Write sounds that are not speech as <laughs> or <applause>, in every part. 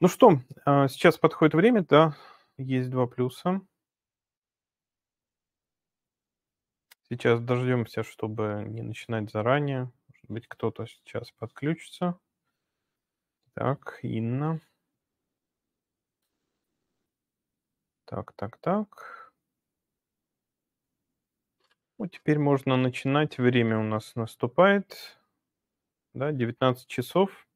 Ну что, а, сейчас подходит время, да, есть два плюса. Сейчас дождемся, чтобы не начинать заранее. Может быть, кто-то сейчас подключится. Так, Инна. Так, так, так. Ну, теперь можно начинать. Время у нас наступает. Да, 19 часов.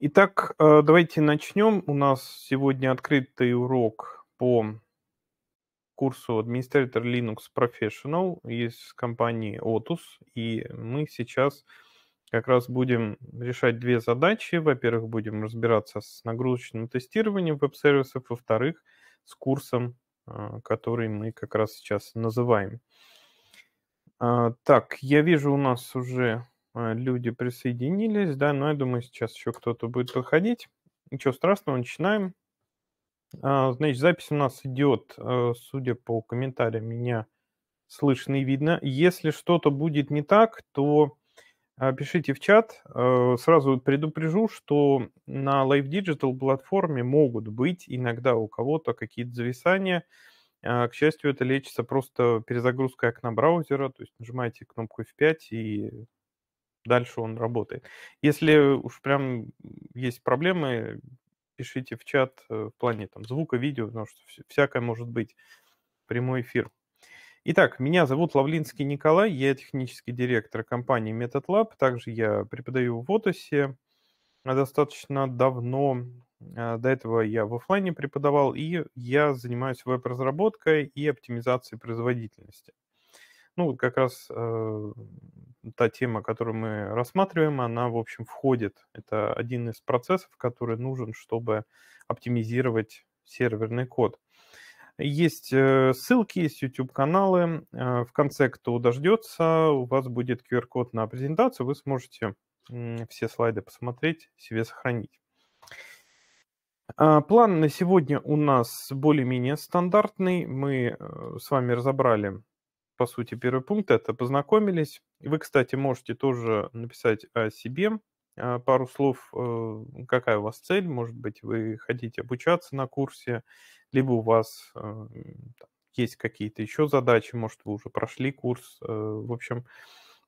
Итак, э, давайте начнем. У нас сегодня открытый урок по курсу администратор Linux Professional из компании Otus. И мы сейчас как раз будем решать две задачи. Во-первых, будем разбираться с нагрузочным тестированием веб-сервисов. Во-вторых, с курсом, э, который мы как раз сейчас называем. А, так, я вижу, у нас уже а, люди присоединились, да, но я думаю, сейчас еще кто-то будет подходить. Ничего страшного, начинаем. А, значит, запись у нас идет, э, судя по комментариям, меня слышно и видно. Если что-то будет не так, то пишите в чат. Э, сразу предупрежу, что на Live Digital платформе могут быть иногда у кого-то какие-то зависания. А, к счастью, это лечится просто перезагрузкой окна браузера, то есть нажимаете кнопку F5 и дальше он работает. Если уж прям есть проблемы, пишите в чат э, в плане там, звука, видео, потому что всякое может быть. Прямой эфир. Итак, меня зовут Лавлинский Николай, я технический директор компании Method также я преподаю в Отосе достаточно давно. Э, до этого я в офлайне преподавал, и я занимаюсь веб-разработкой и оптимизацией производительности. Ну, вот как раз э, та тема, которую мы рассматриваем, она, в общем, входит. Это один из процессов, который нужен, чтобы оптимизировать серверный код. Есть э, ссылки, есть YouTube-каналы. Э, в конце, кто дождется, у вас будет QR-код на презентацию. Вы сможете все слайды посмотреть, себе сохранить. А, план на сегодня у нас более-менее стандартный. Мы э, с вами разобрали по сути, первый пункт – это познакомились. И вы, кстати, можете тоже написать о себе а, пару слов, э, какая у вас цель, может быть, вы хотите обучаться на курсе, либо у вас э, есть какие-то еще задачи, может, вы уже прошли курс. Э, в общем,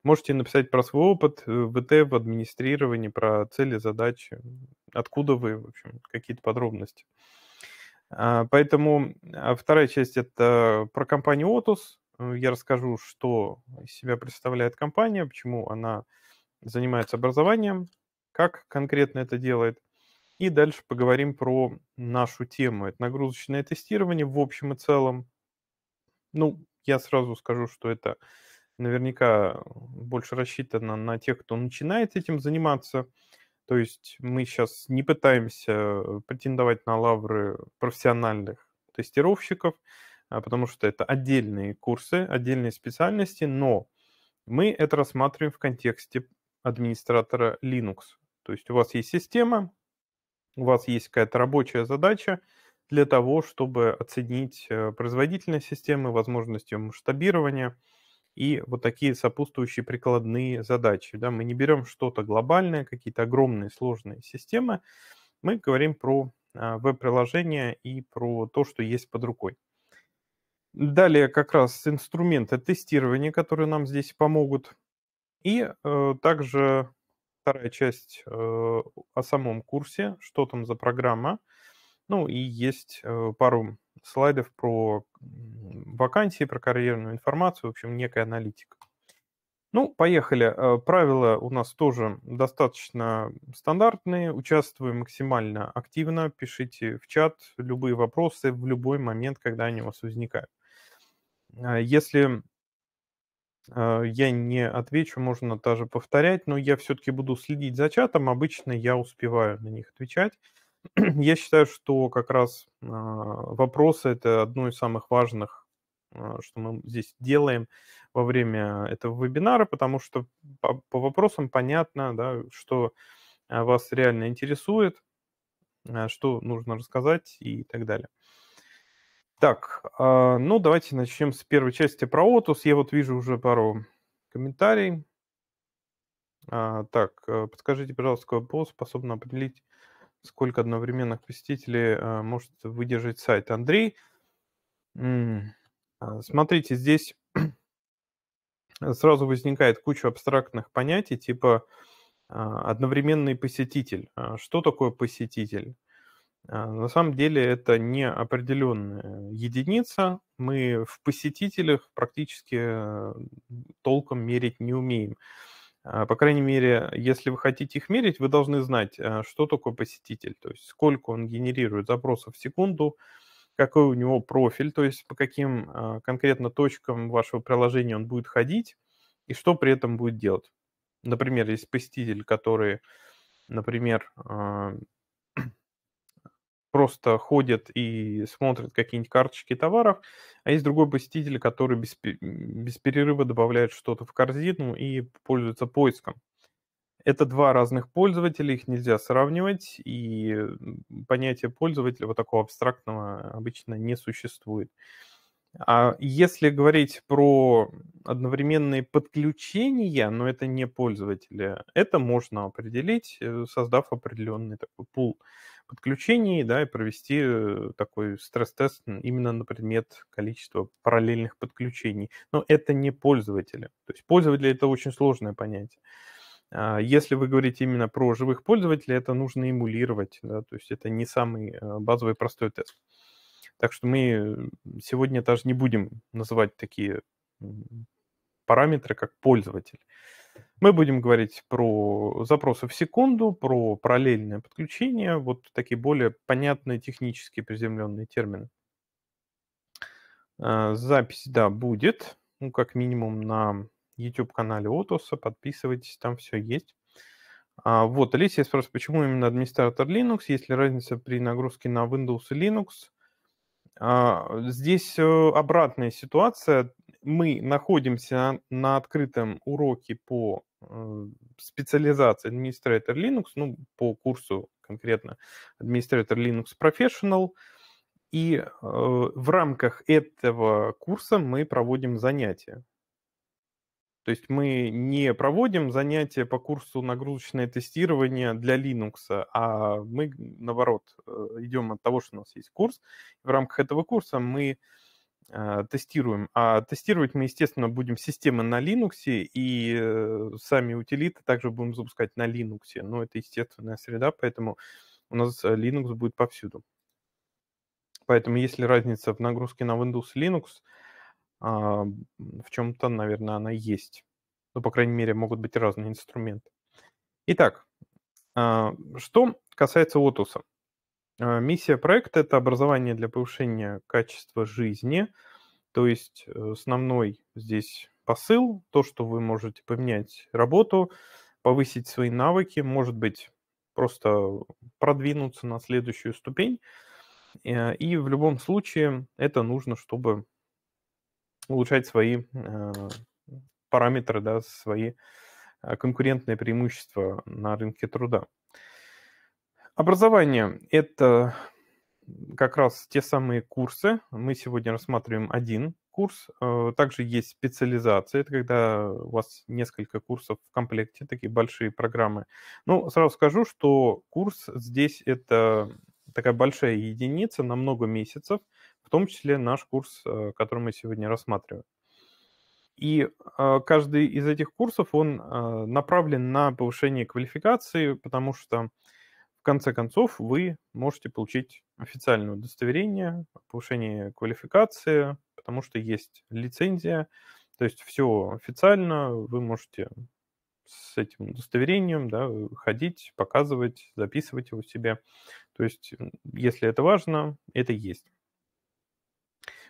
можете написать про свой опыт в ИТ, в администрировании, про цели, задачи, откуда вы, в общем, какие-то подробности. А, поэтому а, вторая часть – это про компанию отус Э, я расскажу, что из себя представляет компания, почему она занимается образованием, как конкретно это делает. И дальше поговорим про нашу тему. Это нагрузочное тестирование в общем и целом. Ну, я сразу скажу, что это наверняка больше рассчитано на тех, кто начинает этим заниматься. То есть мы сейчас не пытаемся претендовать на лавры профессиональных тестировщиков. А, потому что это отдельные курсы, отдельные специальности, но мы это рассматриваем в контексте администратора Linux. То есть у вас есть система, у вас есть какая-то рабочая задача для того, чтобы оценить э, производительность системы, возможность масштабирования и вот такие сопутствующие прикладные задачи. Да? Мы не берем что-то глобальное, какие-то огромные сложные системы, мы говорим про а, веб-приложение и про то, что есть под рукой. Далее как раз инструменты тестирования, которые нам здесь помогут. И э, также вторая часть э, о самом курсе, что там за программа. Ну и есть э, пару слайдов про вакансии, про карьерную информацию, в общем, некая аналитика. Ну, поехали. Э, правила у нас тоже достаточно стандартные. Участвуем максимально активно, пишите в чат любые вопросы в любой момент, когда они у вас возникают. Э, если э, я не отвечу, можно даже повторять, но я все-таки буду следить за чатом. Обычно я успеваю на них отвечать. <clears throat> Я считаю, что как раз э, вопросы – это одно из самых важных, что мы здесь делаем во время этого вебинара, потому что по, по вопросам понятно, да, что вас реально интересует, что нужно рассказать и так далее. Так, а, ну давайте начнем с первой части про Отус. Я вот вижу уже пару комментариев. А, так, э, подскажите, пожалуйста, какой пол способен определить, сколько одновременных посетителей э, может выдержать сайт? Андрей, а, смотрите, здесь <clears throat> сразу возникает куча абстрактных понятий, типа одновременный посетитель. Что такое посетитель? А, на самом деле это не определенная единица. Мы в посетителях практически э, толком мерить не умеем. А, по крайней мере, если вы хотите их мерить, вы должны знать, а, что такое посетитель, то есть сколько он генерирует запросов в секунду, какой у него профиль, то есть по каким конкретно точкам вашего приложения он будет ходить и что при этом будет делать. Например, есть посетитель, который, например, просто ходят и смотрят какие-нибудь карточки товаров, а есть другой посетитель, который без, без перерыва добавляет что-то в корзину и пользуется поиском. Это два разных пользователя, их нельзя сравнивать, и понятие пользователя вот такого абстрактного обычно не существует. А если говорить про одновременные подключения, но это не пользователи, это можно определить, э, создав определенный такой пул подключений, да, и провести э, такой стресс-тест именно на предмет количества параллельных подключений. Но это не пользователи. То есть пользователи это очень сложное понятие. А, если вы говорите именно про живых пользователей, это нужно эмулировать, да, то есть это не самый э, базовый простой тест. Так что мы э, сегодня даже не будем называть такие параметры, как пользователь. Мы будем говорить про запросы в секунду, про параллельное подключение, вот такие более понятные технические приземленные термины. Э, запись, да, будет, ну, как минимум на YouTube-канале Отоса, подписывайтесь, там все есть. А, вот, Алисия спрашивает, почему именно администратор Linux, есть ли разница при нагрузке на Windows и Linux? А, здесь э, обратная ситуация, мы находимся на открытом уроке по э, специализации администратор Linux, ну, по курсу конкретно администратор Linux Professional. И э, в рамках этого курса мы проводим занятия. То есть мы не проводим занятия по курсу нагрузочное тестирование для Linux, а мы, наоборот, э, идем от того, что у нас есть курс. В рамках этого курса мы э, а, тестируем. А тестировать мы, естественно, будем системы на Linux, и э, сами утилиты также будем запускать на Linux. Но это естественная среда, поэтому у нас э, Linux будет повсюду. Поэтому если разница в нагрузке на Windows и Linux, а, в чем-то, наверное, она есть. Ну, по крайней мере, могут быть разные инструменты. Итак, а, что касается Отуса. А, миссия проекта – это образование для повышения качества жизни. То есть э, основной здесь посыл, то, что вы можете поменять работу, повысить свои навыки, может быть, просто продвинуться на следующую ступень. Э, и в любом случае это нужно, чтобы улучшать свои э, параметры, да, свои конкурентные преимущества на рынке труда. Образование – это как раз те самые курсы. Мы сегодня рассматриваем один курс. Э, также есть специализация, это когда у вас несколько курсов в комплекте, такие большие программы. Ну, сразу скажу, что курс здесь – это такая большая единица на много месяцев, в том числе наш курс, э, который мы сегодня рассматриваем. И э, каждый из этих курсов, он направлен на повышение квалификации, потому что конце концов вы можете получить официальное удостоверение о квалификации, потому что есть лицензия, то есть все официально, вы можете с этим удостоверением да, ходить, показывать, записывать его себе. То есть, если это важно, это есть.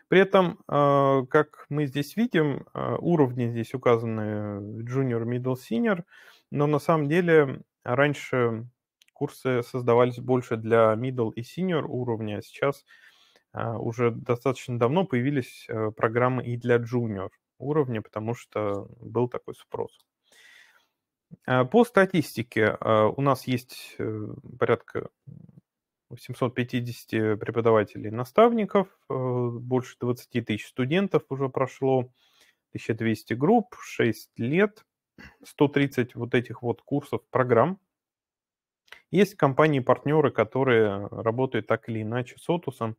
При этом, а, как мы здесь видим, а, уровни здесь указаны э, junior, middle, senior, но на самом деле раньше курсы создавались больше для middle и senior уровня, а сейчас э, уже достаточно давно появились э, программы и для junior уровня, потому что был такой спрос. Э, по статистике у нас есть порядка 850 преподавателей наставников, больше 20 тысяч студентов уже прошло, 1200 групп, 6 лет, 130 вот этих вот курсов, программ есть компании-партнеры, которые работают так или иначе с отусом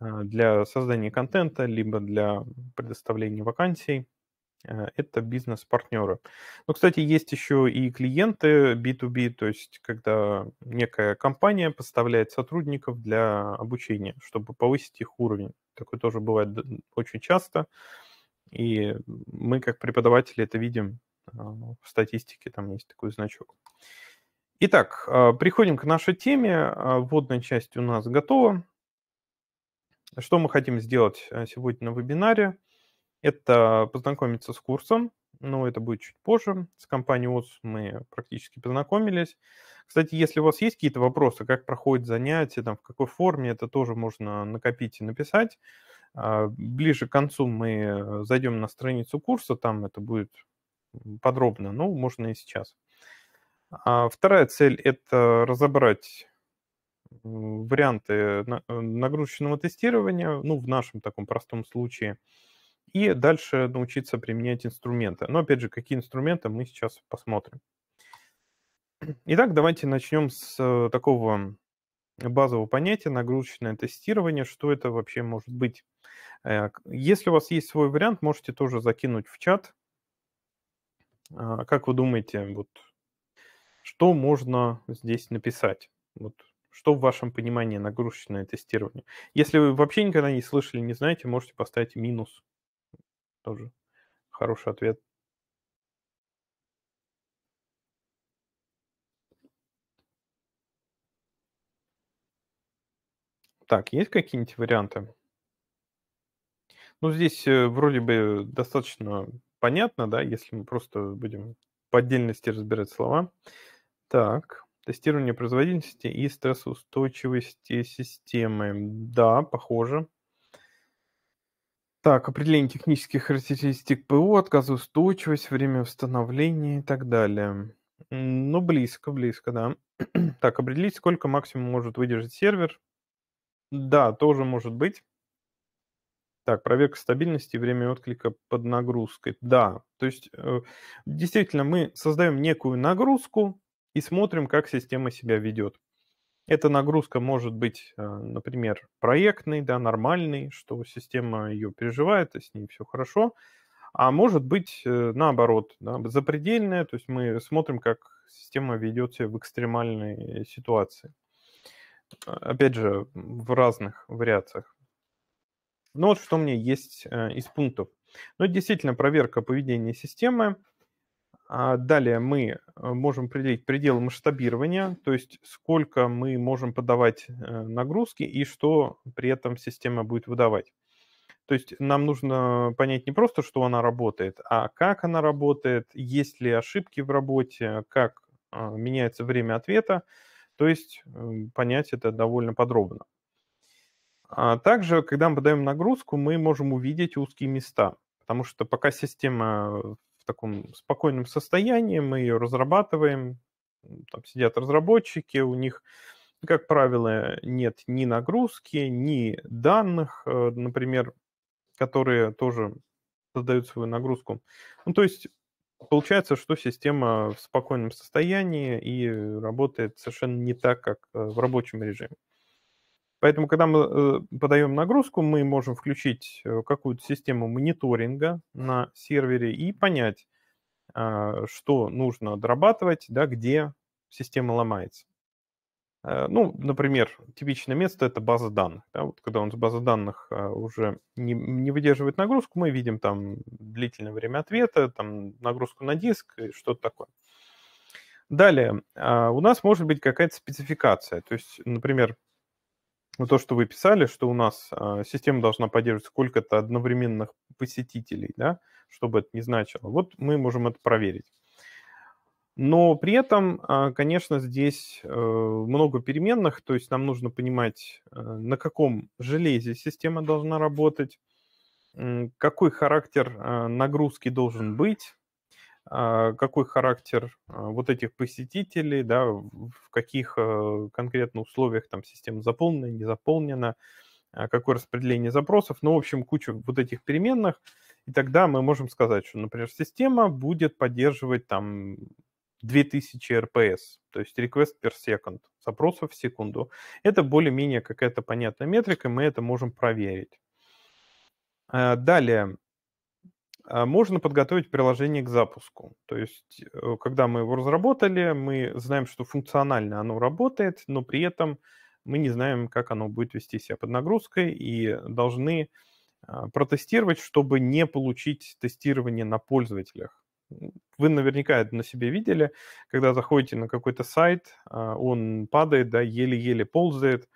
э, для создания контента, либо для предоставления вакансий. Э, это бизнес-партнеры. Но, ну, кстати, есть еще и клиенты B2B, то есть когда некая компания поставляет сотрудников для обучения, чтобы повысить их уровень. Такое тоже бывает очень часто. И мы, как преподаватели, это видим э, в статистике, там есть такой значок. Итак, а, приходим к нашей теме. А, вводная часть у нас готова. Что мы хотим сделать э, сегодня на вебинаре? Это познакомиться с курсом, но это будет чуть позже. С компанией ОС мы практически познакомились. Кстати, если у вас есть какие-то вопросы, как проходит занятие, там, в какой форме, это тоже можно накопить и написать. А, ближе к концу мы э, зайдем на страницу курса, там это будет подробно, ну, можно и сейчас. А вторая цель – это разобрать варианты э, нагрузочного тестирования, ну, в нашем таком простом случае, и дальше научиться применять инструменты. Но, опять же, какие инструменты, мы сейчас посмотрим. Итак, давайте начнем с такого базового понятия нагрузочное тестирование, что это вообще может быть. Э, если у вас есть свой вариант, можете тоже закинуть в чат. А, как вы думаете, вот что можно здесь написать? Вот что в вашем понимании нагрузочное тестирование? Если вы вообще никогда не слышали, не знаете, можете поставить минус. Тоже хороший ответ. Так, есть какие-нибудь варианты? Ну, здесь э, вроде бы достаточно понятно, да, если мы просто будем по отдельности разбирать слова. Так, тестирование производительности и стрессоустойчивости системы. Да, похоже. Так, определение технических характеристик ПО, отказоустойчивость, время восстановления и так далее. Ну, близко, близко, да. <clears throat> так, определить, сколько максимум может выдержать сервер. Да, тоже может быть. Так, проверка стабильности и время отклика под нагрузкой. Да, то есть э, действительно мы создаем некую нагрузку, и смотрим, как система себя ведет. Эта нагрузка может быть, э, например, проектной, да, нормальной, что система ее переживает, и с ней все хорошо. А может быть, э, наоборот, да, запредельная, то есть мы смотрим, как система ведет себя в экстремальной э, ситуации. А, опять же, в разных вариациях. Ну вот что мне есть из пунктов. Ну, действительно, проверка поведения системы – а далее мы э, можем определить пределы масштабирования, то есть сколько мы можем подавать э, нагрузки и что при этом система будет выдавать. То есть нам нужно понять не просто, что она работает, а как она работает, есть ли ошибки в работе, как а, меняется время ответа. То есть эм, понять это довольно подробно. А также, когда мы подаем нагрузку, мы можем увидеть узкие места, потому что пока система таком спокойном состоянии, мы ее разрабатываем, там сидят разработчики, у них, как правило, нет ни нагрузки, ни данных, э, например, которые тоже создают свою нагрузку. Ну, то есть получается, что система в спокойном состоянии и работает совершенно не так, как э, в рабочем режиме. Поэтому, когда мы э, подаем нагрузку, мы можем включить э, какую-то систему мониторинга на сервере и понять, а, что нужно дорабатывать, да, где система ломается. Э, ну, например, типичное место – это база данных. Да, вот когда он с базы данных а, уже не, не выдерживает нагрузку, мы видим там длительное время ответа, там нагрузку на диск и что-то такое. Далее, а, у нас может быть какая-то спецификация. То есть, например, ну, то, что вы писали, что у нас а, система должна поддерживать сколько-то одновременных посетителей, да, что бы это ни значило. Вот мы можем это проверить. Но при этом, а, конечно, здесь э, много переменных, то есть нам нужно понимать, э, на каком железе система должна работать, какой характер а, нагрузки должен быть, а, какой характер а, вот этих посетителей, да, в каких э, конкретно условиях там система заполнена, не заполнена, а, какое распределение запросов, ну, в общем, куча вот этих переменных, и тогда мы можем сказать, что, например, система будет поддерживать там 2000 RPS, то есть request per second, запросов в секунду. Это более-менее какая-то понятная метрика, мы это можем проверить. Э, далее, а, можно подготовить приложение к запуску. То есть, э, когда мы его разработали, мы знаем, что функционально оно работает, но при этом мы не знаем, как оно будет вести себя под нагрузкой, и должны а, протестировать, чтобы не получить тестирование на пользователях. Вы наверняка это на себе видели, когда заходите на какой-то сайт, а, он падает, да, еле-еле ползает.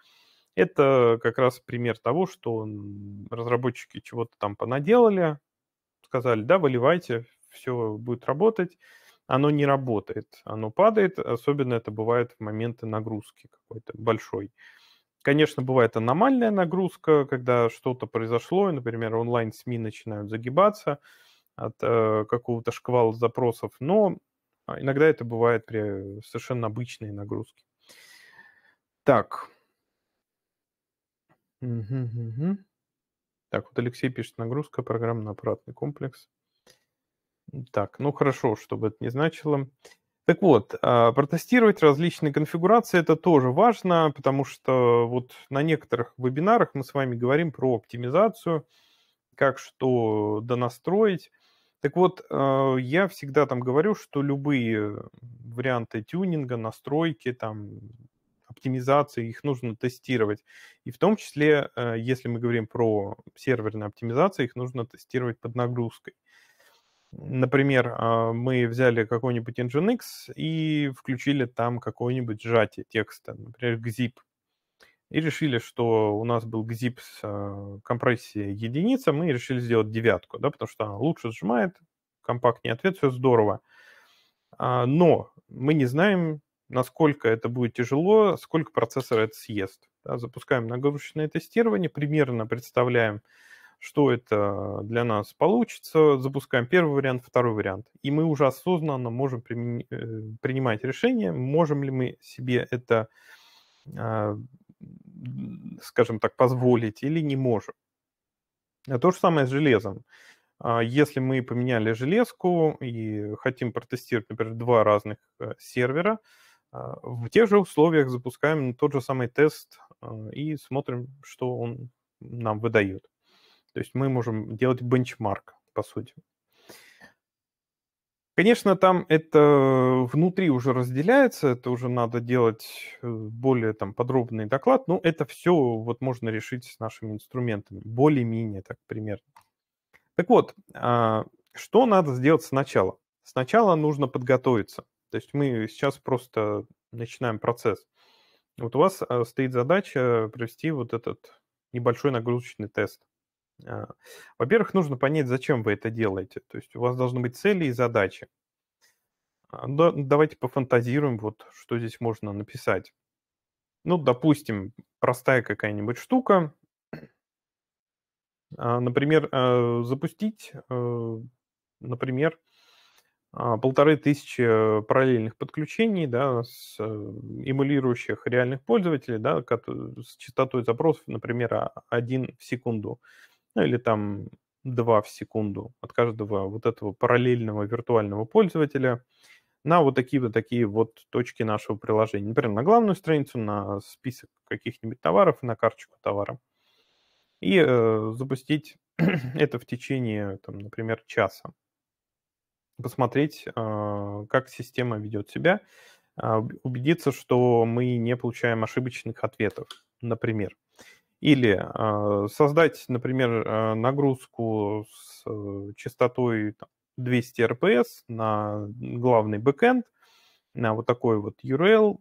Это как раз пример того, что разработчики чего-то там понаделали, сказали, да, выливайте, все будет работать. Оно не работает, оно падает, особенно это бывает в моменты нагрузки какой-то большой. Конечно, бывает аномальная нагрузка, когда что-то произошло, и, например, онлайн-СМИ начинают загибаться от э, какого-то шквала запросов, но а, иногда это бывает при совершенно обычной нагрузке. Так. Угу, угу. Так, вот Алексей пишет, нагрузка программно-аппаратный комплекс. Так, ну хорошо, чтобы это не значило. Так вот, а, протестировать различные конфигурации это тоже важно, потому что вот на некоторых вебинарах мы с вами говорим про оптимизацию, как что донастроить. Так вот, а, я всегда там говорю, что любые э, варианты тюнинга, настройки, там, оптимизации, их нужно тестировать. И в том числе, э, если мы говорим про серверные оптимизации, их нужно тестировать под нагрузкой. Например, а, мы взяли какой-нибудь Nginx и включили там какое-нибудь сжатие текста, например, GZIP. И решили, что у нас был GZIP с а, компрессией единица, мы решили сделать девятку, да, потому что она лучше сжимает, компактнее ответ, все здорово. А, но мы не знаем, насколько это будет тяжело, сколько процессора это съест. Да, запускаем нагрузочное тестирование, примерно представляем, что это для нас получится, запускаем первый вариант, второй вариант. И мы уже осознанно можем э, принимать решение, можем ли мы себе это, а, скажем так, позволить или не можем. А то же самое с железом. А если мы поменяли железку и хотим протестировать, например, два разных э, сервера, а, в тех же условиях запускаем тот же самый тест а, и смотрим, что он нам выдает. То есть мы можем делать бенчмарк, по сути. Конечно, там это внутри уже разделяется, это уже надо делать э, более там подробный доклад, но это все вот можно решить с нашими инструментами, более-менее так примерно. Так вот, а, что надо сделать сначала? Сначала нужно подготовиться. То есть мы сейчас просто начинаем процесс. Вот у вас э, стоит задача провести вот этот небольшой нагрузочный тест. А, во-первых, нужно понять, зачем вы это делаете. То есть у вас должны быть цели и задачи. А, ну, давайте пофантазируем, вот что здесь можно написать. Ну, допустим, простая какая-нибудь штука. А, например, э, запустить, э, например, а, полторы тысячи э, параллельных подключений, да, с э, эмулирующих реальных пользователей, да, э, с частотой запросов, например, а, один в секунду, ну, или там два в секунду от каждого вот этого параллельного виртуального пользователя на вот такие вот такие вот точки нашего приложения. Например, на главную страницу, на список каких-нибудь товаров, на карточку товара. И э, запустить <clears throat> это в течение, там, например, часа посмотреть, а, как система ведет себя, а, убедиться, что мы не получаем ошибочных ответов, например. Или а, создать, например, нагрузку с э, частотой 200 РПС на главный бэкэнд, на вот такой вот URL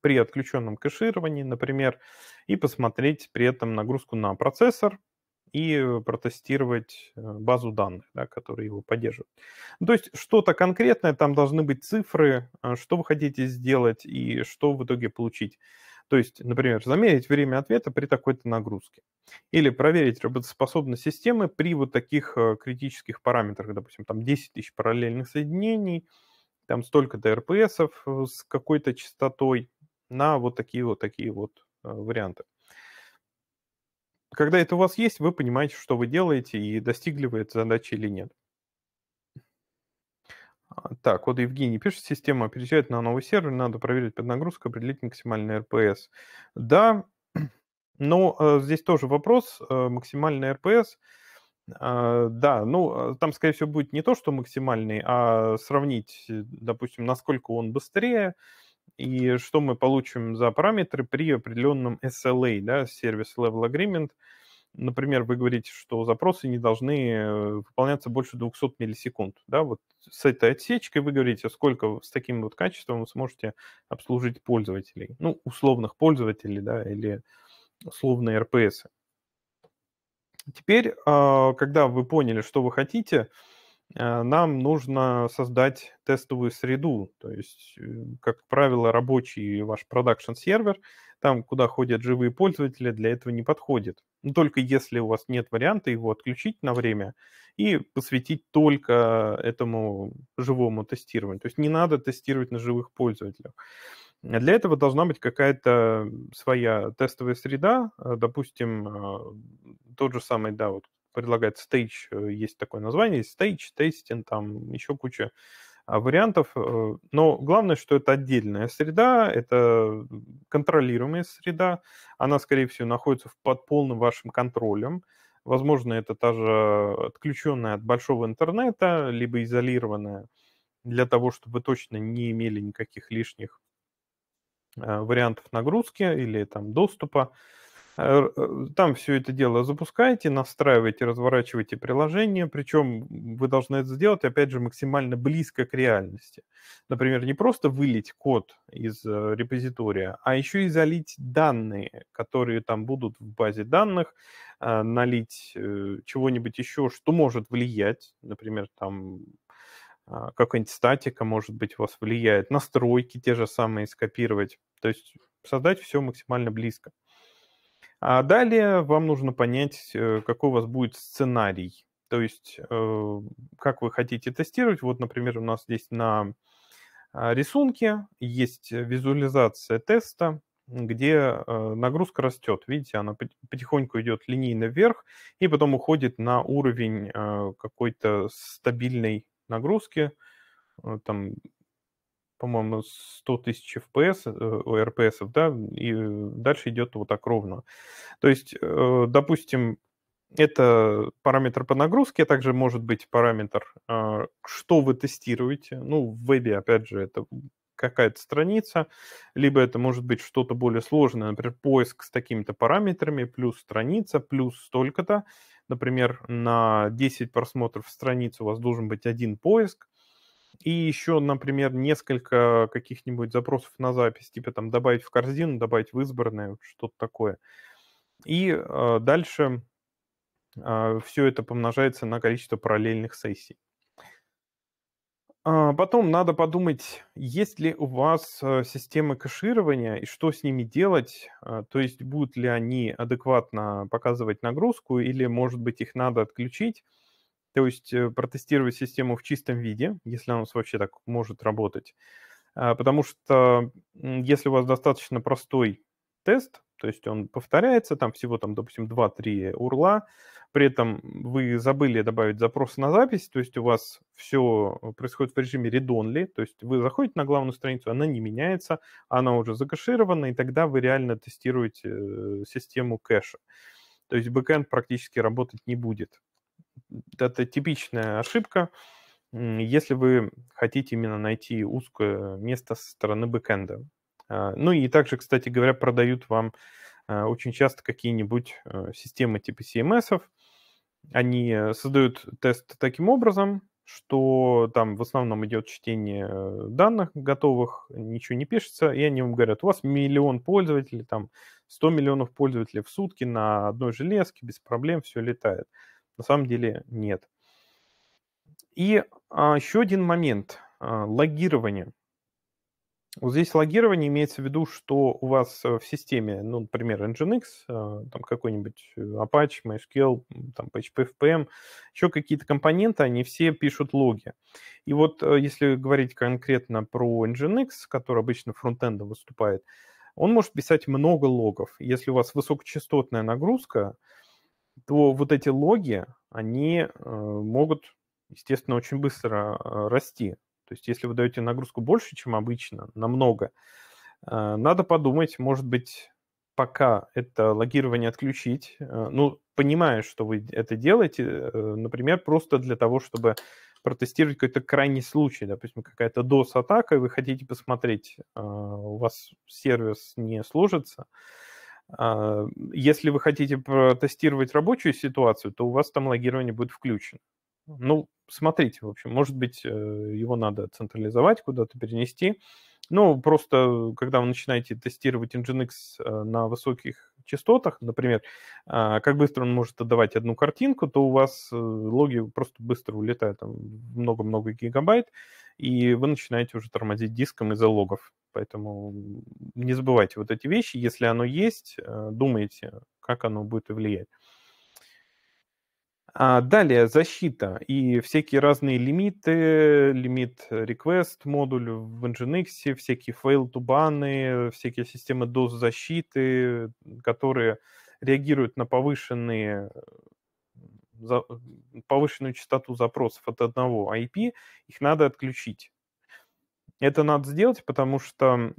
при отключенном кэшировании, например, и посмотреть при этом нагрузку на процессор, и э, протестировать э, базу данных, да, которые его поддерживают. Ну, то есть что-то конкретное, там должны быть цифры, э, что вы хотите сделать и что в итоге получить. То есть, например, замерить время ответа при такой-то нагрузке. Или проверить работоспособность системы при вот таких критических параметрах, допустим, там 10 тысяч параллельных соединений, там столько-то РПСов с какой-то частотой на вот такие вот такие вот варианты когда это у вас есть, вы понимаете, что вы делаете и достигли вы этой задачи или нет. А, так, вот Евгений пишет, система переезжает на новый сервер, надо проверить под нагрузку, определить максимальный РПС. Да, <clears throat> но ну, э, здесь тоже вопрос, э, максимальный РПС, э, а, да, ну, э, там, скорее всего, будет не то, что максимальный, а сравнить, допустим, насколько он быстрее, э, и что мы получим за параметры при определенном SLA, да, Service Level Agreement. Например, вы говорите, что запросы не должны э, выполняться больше 200 миллисекунд. Да? Вот с этой отсечкой вы говорите, сколько с таким вот качеством вы сможете обслужить пользователей. Ну, условных пользователей, да, или условные РПС. Теперь, а, когда вы поняли, что вы хотите, а, нам нужно создать тестовую среду, то есть, э, как правило, рабочий ваш продакшн-сервер, там, куда ходят живые пользователи, для этого не подходит. Ну, только если у вас нет варианта его отключить на время и посвятить только этому живому тестированию. То есть не надо тестировать на живых пользователях. Для этого должна быть какая-то своя тестовая среда, допустим, а, тот же самый, да, вот предлагает Stage, э, есть такое название, Stage, Testing, там еще куча а, вариантов. Э, но главное, что это отдельная среда, это контролируемая среда, она, скорее всего, находится под полным вашим контролем. Возможно, это та же отключенная от большого интернета, либо изолированная для того, чтобы вы точно не имели никаких лишних э, вариантов нагрузки или там доступа. Э, там все это дело запускаете, настраиваете, разворачиваете приложение, причем вы должны это сделать, опять же, максимально близко к реальности. Например, не просто вылить код из э, репозитория, а еще и залить данные, которые там будут в базе данных, э, налить чего-нибудь еще, что может влиять, например, там а, какая-нибудь статика, может быть, у вас влияет, настройки те же самые скопировать, то есть создать все максимально близко. А далее вам нужно понять, э, какой у вас будет сценарий. То есть, э, как вы хотите тестировать. Вот, например, у нас здесь на а, рисунке есть визуализация теста, где э, нагрузка растет. Видите, она потихоньку идет линейно вверх и потом уходит на уровень какой-то стабильной нагрузки, там по-моему, 100 тысяч FPS, э, RPS, да, и дальше идет вот так ровно. То есть, э, допустим, это параметр по нагрузке, а также может быть параметр, а, что вы тестируете. Ну, в вебе, опять же, это какая-то страница, либо это может быть что-то более сложное, например, поиск с такими-то параметрами, плюс страница, плюс столько-то. Например, на 10 просмотров страницы у вас должен быть один поиск, и еще, например, несколько каких-нибудь запросов на запись, типа там добавить в корзину, добавить в избранное, что-то такое. И э, дальше э, а, все это помножается на количество параллельных сессий. А, потом надо подумать, есть ли у вас э, системы кэширования и что с ними делать, а, то есть будут ли они адекватно показывать нагрузку или, может быть, их надо отключить, то есть э, протестировать систему в чистом виде, если она у вас вообще так может работать. А, потому что если у вас достаточно простой тест, то есть он повторяется, там всего, там, допустим, 2-3 урла, при этом вы забыли добавить запрос на запись, то есть у вас все э, происходит в режиме read-only, то есть вы заходите на главную страницу, она не меняется, она уже закаширована, и тогда вы реально тестируете э, систему кэша. То есть бэкэнд практически работать не будет это типичная ошибка. Если вы хотите именно найти узкое место со стороны бэкэнда. А, ну и также, кстати говоря, продают вам а, очень часто какие-нибудь а, системы типа CMS. Они э, создают тест таким образом, что там в основном идет чтение э, данных готовых, ничего не пишется, и они вам говорят, у вас миллион пользователей, там 100 миллионов пользователей в сутки на одной железке, без проблем все летает. На самом деле нет. И а, еще один момент а, логирование. Вот здесь логирование имеется в виду, что у вас э, в системе, ну, например, Nginx, а, там какой-нибудь э, Apache, MySQL, там PHP, FPM, еще какие-то компоненты, они все пишут логи. И вот э, если говорить конкретно про Nginx, который обычно фронтендом выступает, он может писать много логов. Если у вас высокочастотная нагрузка, то вот эти логи, они э, могут, естественно, очень быстро э, расти. То есть если вы даете нагрузку больше, чем обычно, намного, э, надо подумать, может быть, пока это логирование отключить, ну, понимая, что вы это делаете, например, просто для того, чтобы протестировать какой-то крайний случай, допустим, какая-то DOS-атака, и вы хотите посмотреть, у вас сервис не служится, а, если вы хотите протестировать рабочую ситуацию, то у вас там логирование будет включено. Ну, смотрите, в общем, может быть, э, его надо централизовать, куда-то перенести. Ну, просто когда вы начинаете тестировать Nginx э, на высоких частотах, например, а, как быстро он может отдавать одну картинку, то у вас э, логи просто быстро улетают, там много-много гигабайт, и вы начинаете уже тормозить диском из-за логов. Поэтому не забывайте вот эти вещи. Если оно есть, э, думайте, как оно будет влиять. А далее защита и всякие разные лимиты, лимит э, request модуль в Nginx, всякие фейл-тубаны, всякие системы доз защиты, которые реагируют на повышенные э, за, повышенную частоту запросов от одного IP, их надо отключить. Это надо сделать, потому что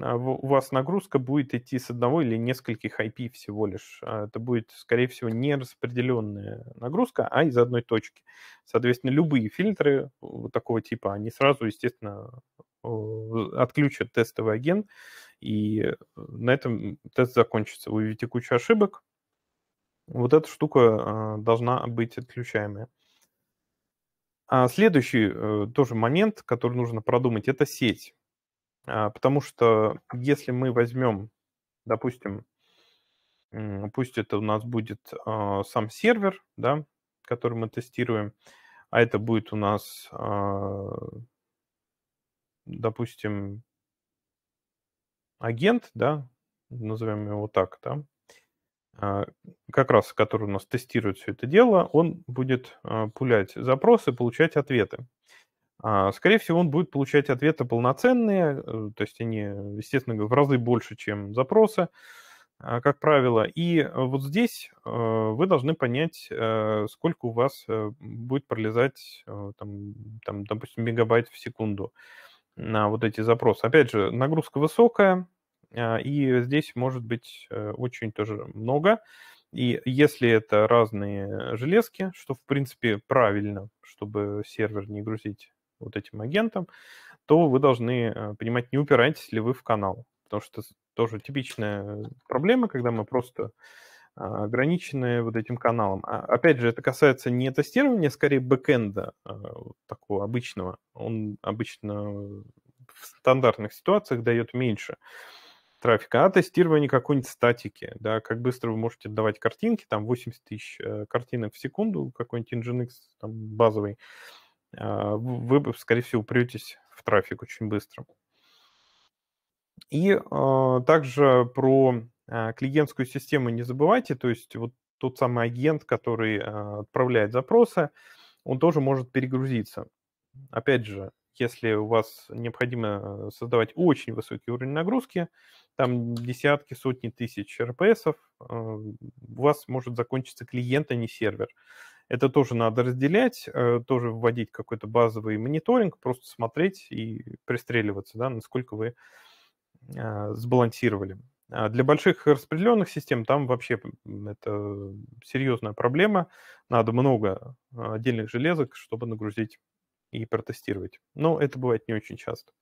а, у вас нагрузка будет идти с одного или нескольких IP всего лишь. А, это будет, скорее всего, не распределенная нагрузка, а из одной точки. Соответственно, любые фильтры вот такого типа, они сразу, естественно, отключат тестовый агент, и э, на этом тест закончится. Вы видите кучу ошибок. Вот эта штука э, должна быть отключаемая. А следующий э, тоже момент, который нужно продумать, это сеть. А, потому что если мы возьмем, допустим, пусть это у нас будет а, сам сервер, да, который мы тестируем, а это будет у нас, а, допустим, агент, да, назовем его так, да, как раз который у нас тестирует все это дело, он будет пулять запросы, получать ответы. А, скорее всего, он будет получать ответы полноценные, э, то есть они, естественно, в разы больше, чем запросы, а, как правило. И э, вот здесь э, вы должны понять, сколько у вас будет пролезать, там, там, допустим, мегабайт в секунду на вот эти запросы. Опять же, нагрузка высокая, а, и здесь может быть очень тоже много. И если это разные железки, что, в принципе, правильно, чтобы сервер не грузить вот этим агентам, то вы должны э, понимать, не упираетесь ли вы в канал. Потому что тоже типичная э, проблема, когда мы просто а, ограничены вот этим каналом. А, опять же, это касается не тестирования, а скорее бэкэнда э, такого обычного. Он обычно в стандартных ситуациях дает меньше трафика, а тестирование какой-нибудь статики, да, как быстро вы можете отдавать картинки, там 80 тысяч картинок в секунду, какой-нибудь Nginx там, базовый, а, вы, скорее всего, упретесь в трафик очень быстро. И а, также про а, клиентскую систему не забывайте, то есть вот тот самый агент, который отправляет запросы, он тоже может перегрузиться. Опять же, если у вас необходимо э, создавать очень высокий уровень нагрузки, там десятки, сотни тысяч РПСов, э, у вас может закончиться клиент, а не сервер. Это тоже надо разделять, э, тоже вводить какой-то базовый мониторинг, просто смотреть и пристреливаться, да, насколько вы а, сбалансировали. А для больших распределенных систем там вообще это серьезная проблема. Надо много а, отдельных железок, чтобы нагрузить и протестировать. Но это бывает не очень часто.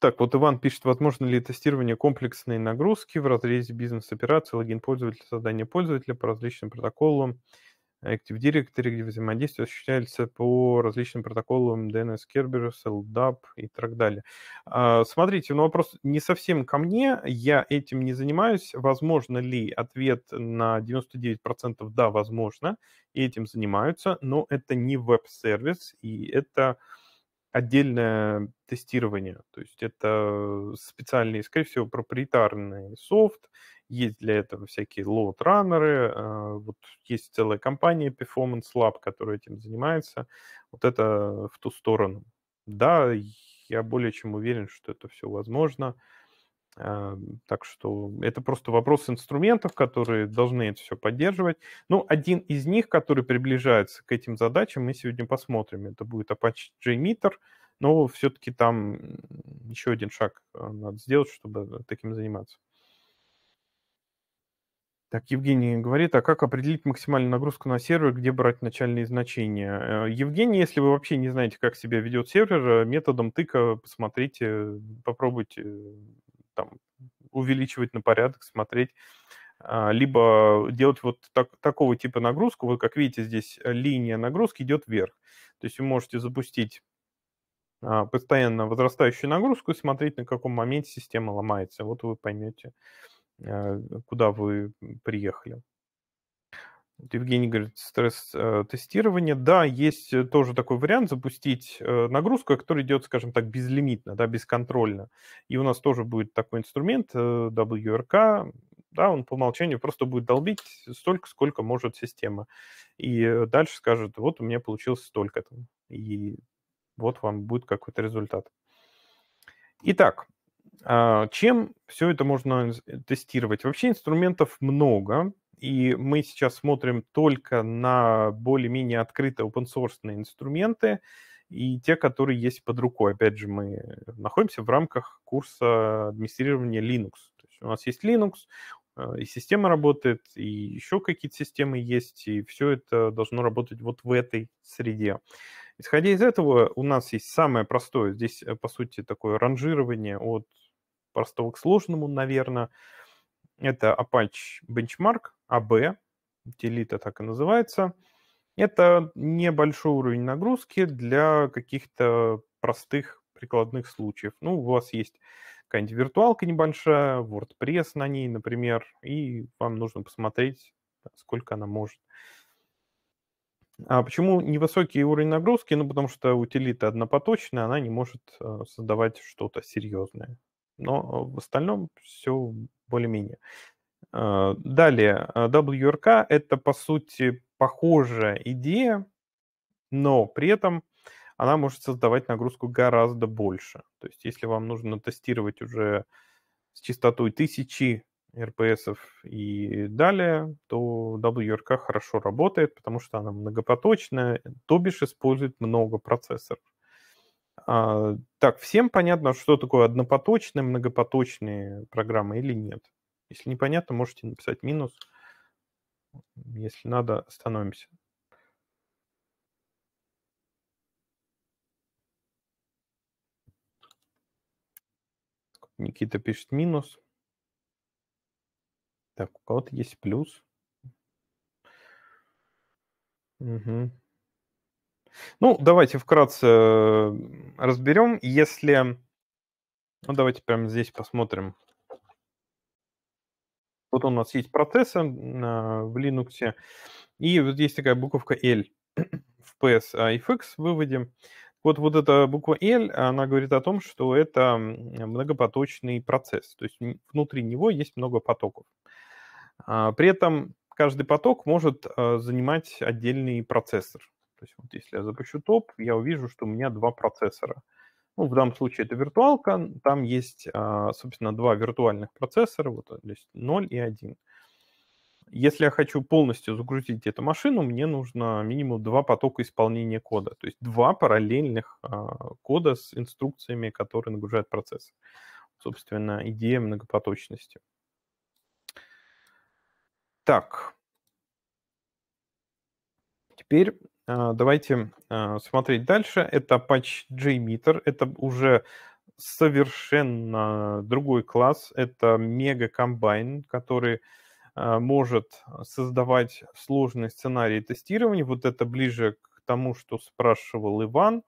Так, вот Иван пишет, возможно ли тестирование комплексной нагрузки в разрезе бизнес-операции, логин пользователя, создание пользователя по различным протоколам, Active Directory, где взаимодействие осуществляется по различным протоколам DNS Kerberos, LDAP и так далее. А, смотрите, но ну, вопрос не совсем ко мне, я этим не занимаюсь. Возможно ли ответ на 99% да, возможно, и этим занимаются, но это не веб-сервис, и это отдельное тестирование. То есть это специальный, скорее всего, проприетарный софт. Есть для этого всякие лоуд-раннеры. А, вот есть целая компания Performance Lab, которая этим занимается. Вот это в ту сторону. Да, я более чем уверен, что это все возможно. Uh, а, так что это просто вопрос инструментов, которые должны это все поддерживать. Ну, один из них, который приближается к этим задачам, мы сегодня посмотрим. Это будет Apache JMeter, но все-таки там еще один шаг а, надо сделать, чтобы таким заниматься. Так, Евгений говорит, а как определить максимальную нагрузку на сервер, где брать начальные значения? Э, Евгений, если вы вообще не знаете, как себя ведет сервер, э, методом тыка посмотрите, попробуйте э, там, увеличивать на порядок, смотреть, а, либо делать вот так, такого типа нагрузку. Вот как видите, здесь э, линия нагрузки идет вверх. То есть вы можете запустить а, постоянно возрастающую нагрузку и смотреть, на каком моменте система ломается. Вот вы поймете, э, куда вы приехали. Евгений говорит, стресс-тестирование. Э, да, есть э, тоже такой вариант запустить э, нагрузку, а которая идет, скажем так, безлимитно, да, бесконтрольно. И у нас тоже будет такой инструмент WRK, да, он по умолчанию просто будет долбить столько, сколько может система. И дальше скажет, вот у меня получилось столько-то. И вот вам будет какой-то результат. Итак, а, чем все это можно тестировать? Вообще инструментов много и мы сейчас смотрим только на более-менее открытые open-source инструменты и те, которые есть под рукой. Опять же, мы находимся в рамках курса администрирования Linux. То есть у нас есть Linux, э, и система работает, и еще какие-то системы есть, и все это должно работать вот в этой среде. Исходя из этого, у нас есть самое простое, здесь, э, по сути, такое ранжирование от простого к сложному, наверное, это Apache Benchmark, AB, Телита так и называется. Это небольшой уровень нагрузки для каких-то простых прикладных случаев. Ну, у вас есть какая-нибудь виртуалка небольшая, WordPress на ней, например, и вам нужно посмотреть, сколько она может. А почему невысокий уровень нагрузки? Ну, потому что утилита однопоточная, она не может э, создавать что-то серьезное но э, в остальном все более-менее. Э, далее, э, WRK – это, по сути, похожая идея, но при этом она может создавать нагрузку гораздо больше. То есть если вам нужно тестировать уже с частотой тысячи RPS и далее, то WRK хорошо работает, потому что она многопоточная, то бишь использует много процессоров. А, так, всем понятно, что такое однопоточные, многопоточные программы или нет? Если непонятно, можете написать минус. Если надо, остановимся. Никита пишет минус. Так, у кого-то есть плюс. Угу. Ну, давайте вкратце разберем. Если... Ну, давайте прямо здесь посмотрим. Вот у нас есть процессы в Linux. И вот есть такая буковка L <clears throat> в PSIFX а выводим. Вот, вот эта буква L, она говорит о том, что это многопоточный процесс. То есть внутри него есть много потоков. А, при этом каждый поток может а, занимать отдельный процессор. То есть вот если я запущу топ, я увижу, что у меня два процессора. Ну, в данном случае это виртуалка, там есть, а, собственно, два виртуальных процессора, вот, то есть 0 и 1. Если я хочу полностью загрузить эту машину, мне нужно минимум два потока исполнения кода, то есть два параллельных а, кода с инструкциями, которые нагружают процессор. Собственно, идея многопоточности. Так, Теперь а, давайте а, смотреть дальше. Это Apache JMeter. Это уже совершенно другой класс. Это мега-комбайн, который а, может создавать сложные сценарии тестирования. Вот это ближе к тому, что спрашивал Иван. Uh,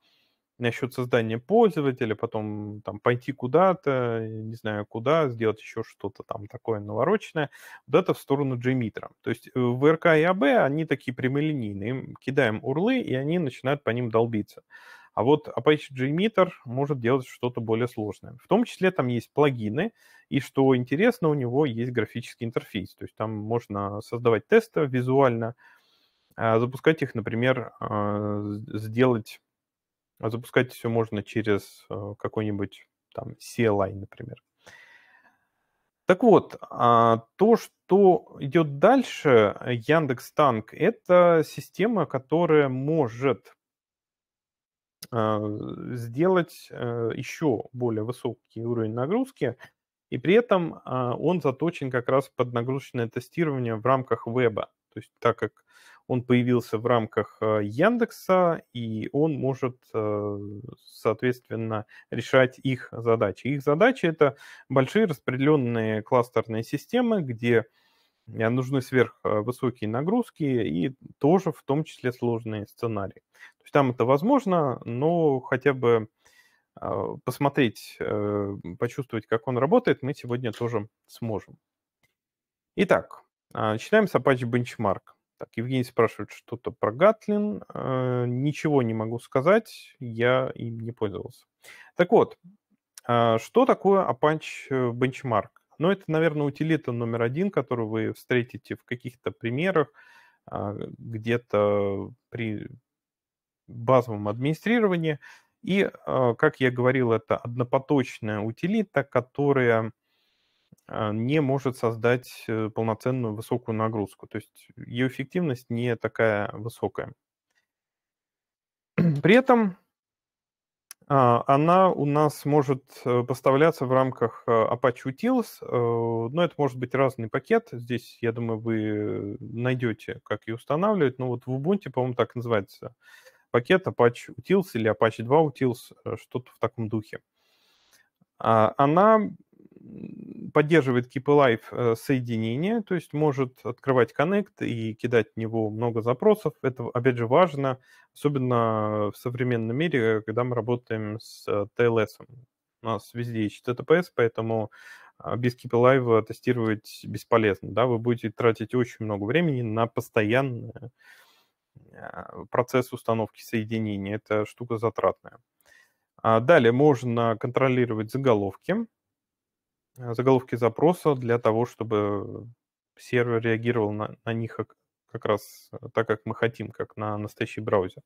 насчет создания пользователя, потом там пойти куда-то, не знаю куда, сделать еще что-то там такое навороченное, вот это в сторону JMeter. То есть э, в РК и АБ они такие прямолинейные, кидаем урлы, и они начинают по ним долбиться. А вот Apache JMeter может делать что-то более сложное. В том числе там есть плагины, и что интересно, у него есть графический интерфейс. То есть там можно создавать тесты визуально, а, запускать их, например, а, сделать а запускать все можно через э, какой-нибудь там CLI, например. Так вот, а, то, что идет дальше, э, Яндекс Танк, это система, которая может э, сделать еще более высокий уровень нагрузки, и при этом а, он заточен как раз под нагрузочное тестирование в рамках веба. То есть так как он появился в рамках э, Яндекса, и он может, э, соответственно, решать их задачи. Их задачи — это большие распределенные кластерные системы, где э, нужны сверхвысокие нагрузки и тоже в том числе сложные сценарии. То есть там это возможно, но хотя бы посмотреть, почувствовать, как он работает, мы сегодня тоже сможем. Итак, начинаем с Apache Benchmark. Так, Евгений спрашивает что-то про Гатлин. Э, ничего не могу сказать, я им не пользовался. Так вот, э, что такое Apache э, Benchmark? Ну, это, наверное, утилита номер один, которую вы встретите в каких-то примерах, э, где-то при базовом администрировании. И, э, как я говорил, это однопоточная утилита, которая а, не может создать э, полноценную высокую нагрузку. То есть ее эффективность не такая высокая. При этом а, она у нас может э, поставляться в рамках э, Apache Utils, но это может быть разный пакет. Здесь, я думаю, вы найдете, как ее устанавливать. Но ну вот в Ubuntu, по-моему, так называется пакет Apache Utils или Apache 2 Utils, что-то в таком духе. А, она поддерживает Keep Alive э, соединение, то есть может открывать коннект и кидать в него много запросов. Это, опять же, важно, особенно в современном мире, когда мы работаем с э, TLS. У нас везде есть HTTPS, поэтому а, без Keep Alive тестировать бесполезно. Да? Вы будете тратить очень много времени на постоянный а, процесс установки соединения. Это штука затратная. А, далее можно контролировать заголовки. Э, заголовки запроса для того, чтобы сервер реагировал на, на них как, как раз э, так, как мы хотим, как на настоящий браузер.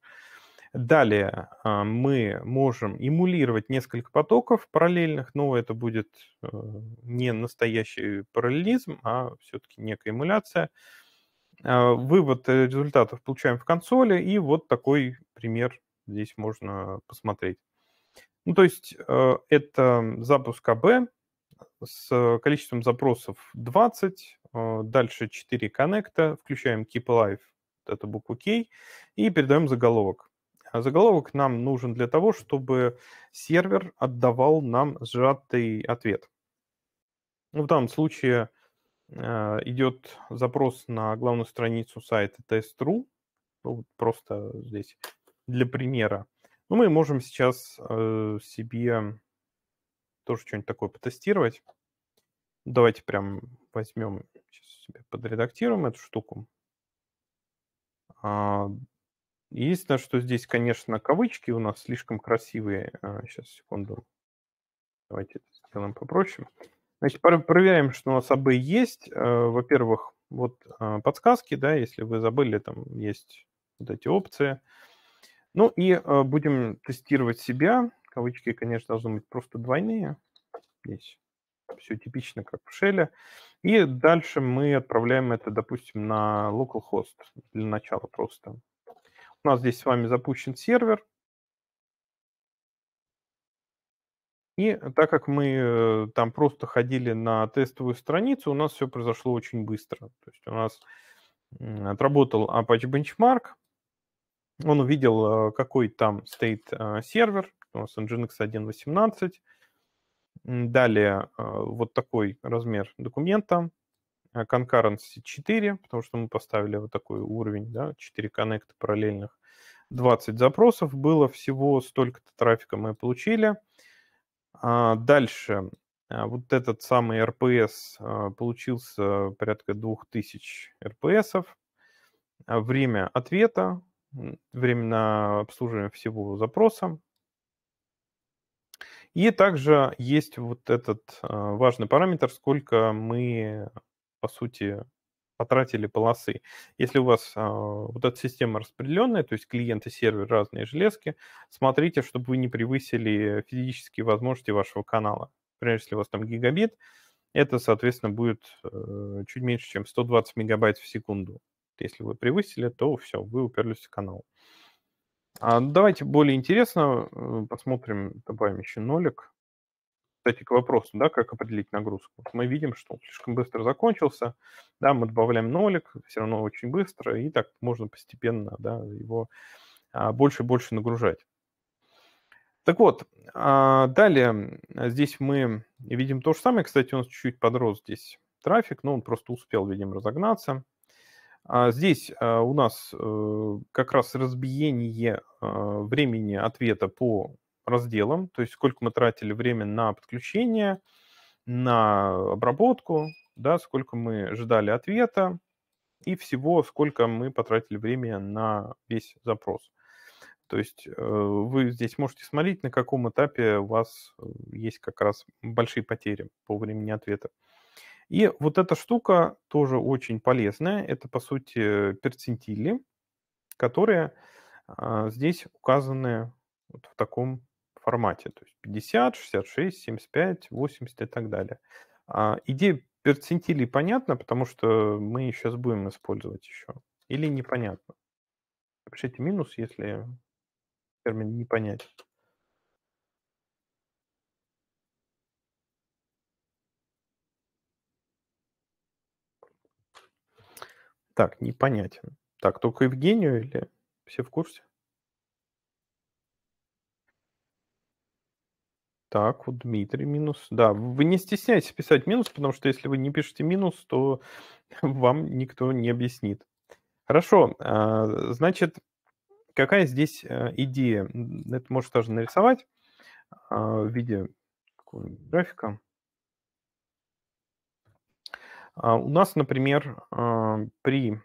Далее а, мы можем эмулировать несколько потоков параллельных, но это будет э, не настоящий параллелизм, а все-таки некая эмуляция. А, вывод результатов получаем в консоли, и вот такой пример здесь можно посмотреть. Ну, то есть это запуск АБ, с количеством запросов 20, э, дальше 4 коннекта, включаем keep alive, это букву K, и передаем заголовок. А заголовок нам нужен для того, чтобы сервер отдавал нам сжатый ответ. Ну, в данном случае э, идет запрос на главную страницу сайта test.ru, ну, просто здесь для примера. Ну, мы можем сейчас э, себе тоже что-нибудь такое потестировать. Давайте прям возьмем, сейчас себе подредактируем эту штуку. А, единственное, что здесь, конечно, кавычки у нас слишком красивые. Сейчас, а, секунду. Давайте это сделаем попроще. Значит, проверяем, что у нас АБ есть. А, во-первых, вот подсказки, да, если вы забыли, там есть вот эти опции. Ну и будем тестировать себя. Кавычки, конечно, должны быть просто двойные. Здесь все типично, как в шеле. И дальше мы отправляем это, допустим, на localhost для начала просто. У нас здесь с вами запущен сервер. И так как мы э, там просто ходили на тестовую страницу, у нас все произошло очень быстро. То есть у нас отработал Apache Benchmark, он увидел, э, какой там стоит э, сервер, у нас Nginx 1.18. Далее а, вот такой размер документа. А, concurrency 4, потому что мы поставили вот такой уровень, да, 4 коннекта параллельных. 20 запросов было, всего столько-то трафика мы получили. А, дальше вот этот самый RPS получился порядка 2000 RPS. Время ответа, время на обслуживание всего запроса и также есть вот этот а, важный параметр, сколько мы, по сути, потратили полосы. Если у вас а, вот эта система распределенная, то есть клиенты, сервер разные железки, смотрите, чтобы вы не превысили физические возможности вашего канала. Например, если у вас там гигабит, это, соответственно, будет э, чуть меньше, чем 120 мегабайт в секунду. Если вы превысили, то все, вы уперлись в канал. Э, а ну, давайте более интересно э, посмотрим, добавим еще нолик. Кстати, к вопросу, да, как определить нагрузку. Вот мы видим, что он слишком быстро закончился. Да, мы добавляем нолик, все равно очень быстро, и так можно постепенно да, его а, больше и больше нагружать. Так вот, а, далее а, здесь мы видим то же самое. Кстати, он чуть-чуть подрос здесь трафик, но он просто успел, видим, разогнаться. А здесь э, у нас э, как раз разбиение а, времени ответа по разделам, то есть сколько мы тратили времени на подключение, на обработку, да, сколько мы ждали ответа и всего, сколько мы потратили время на весь запрос. То есть э, вы здесь можете смотреть, на каком этапе у вас есть как раз большие потери по времени ответа. И вот эта штука тоже очень полезная. Это, по сути, перцентили, которые а, здесь указаны вот в таком формате. То есть 50, 66, 75, 80 и так далее. А, идея перцентилей понятна, потому что мы сейчас будем использовать еще. Или непонятно. Напишите минус, если термин непонятен. Так, непонятен. Так, только Евгению или все в курсе? Так, вот Дмитрий минус. Да, вы не стесняйтесь писать минус, потому что если вы не пишете минус, то <laughs> вам никто не объяснит. Хорошо, а, значит, какая здесь а, идея? Это можешь даже нарисовать а, в виде графика. А у нас, например, а, при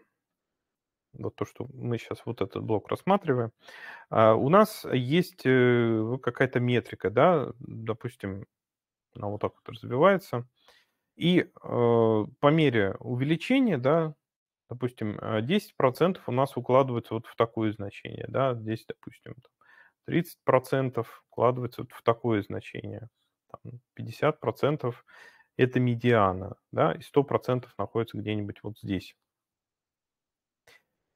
вот то, что мы сейчас вот этот блок рассматриваем, а, у нас есть э, какая-то метрика, да, допустим, она вот так вот развивается, и э, по мере увеличения, да, допустим, 10% э, у нас укладывается вот в такое значение, да, здесь, допустим, 30% укладывается вот в такое значение, 50% процентов это медиана, да, и 100% находится где-нибудь вот здесь.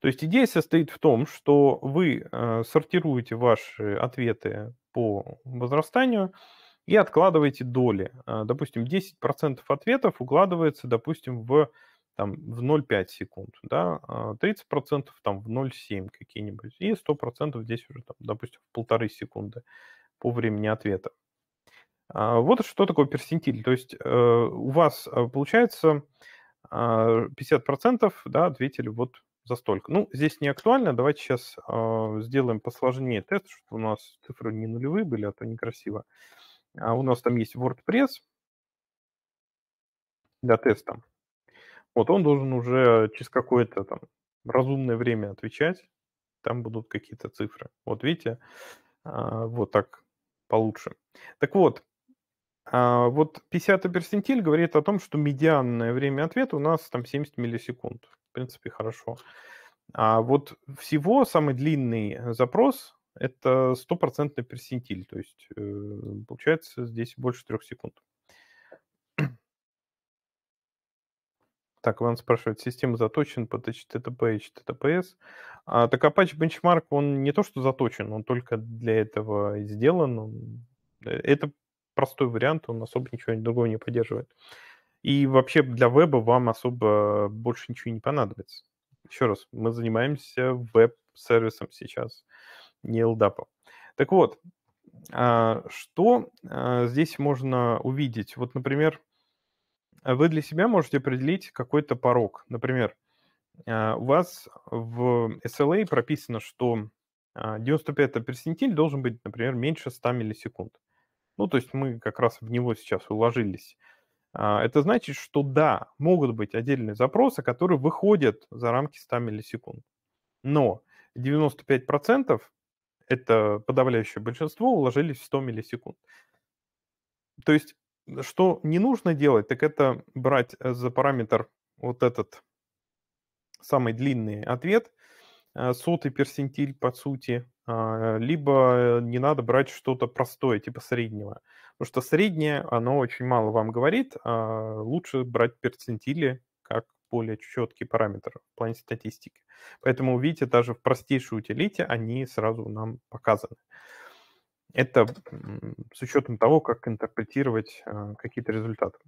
То есть идея состоит в том, что вы э, сортируете ваши ответы по возрастанию и откладываете доли. Э, допустим, 10% ответов укладывается, допустим, в, там, в 0,5 секунд, да, 30% а там в 0,7 какие-нибудь, и 100% здесь уже, там, допустим, в полторы секунды по времени ответа. А, вот что такое персентиль. То есть э, у вас э, получается 50% а, да, ответили вот за столько. Ну, здесь не актуально. Давайте сейчас а, сделаем посложнее тест, чтобы у нас цифры не нулевые были, а то некрасиво. А у нас там есть WordPress для теста. Вот он должен уже через какое-то там разумное время отвечать. Там будут какие-то цифры. Вот видите, вот так получше. Так вот, а вот 50 персентиль говорит о том, что медианное время ответа у нас там 70 миллисекунд. В принципе, хорошо. А вот всего самый длинный э, запрос – это стопроцентный персентиль. То есть, э, получается, здесь больше трех секунд. <clears throat> Так, Иван спрашивает, система заточена под HTTP и HTTPS. А, так Apache а Benchmark, он не то что заточен, он только для этого сделан. Э, это простой вариант, он особо ничего другого не поддерживает. И вообще для веба вам особо больше ничего не понадобится. Еще раз, мы занимаемся веб-сервисом сейчас, не LDAP. Так вот, а, что а, здесь можно увидеть? Вот, например, вы для себя можете определить какой-то порог. Например, а, у вас в SLA прописано, что 95 й персентиль должен быть, например, меньше 100 миллисекунд. Ну, то есть мы как раз в него сейчас уложились. А, это значит, что да, могут быть отдельные запросы, которые выходят за рамки 100 миллисекунд. Но 95% это подавляющее большинство, уложились в 100 миллисекунд. То есть, э, что не нужно делать, так это брать э, за параметр вот этот самый длинный ответ Э, сотый персентиль, по сути, а, либо э, не надо брать что-то простое, типа среднего. Потому что среднее, оно очень мало вам говорит, а лучше брать перцентили как более четкий параметр в плане статистики. Поэтому, видите, даже в простейшей утилите они сразу нам показаны. Это с учетом того, как интерпретировать э, какие-то результаты.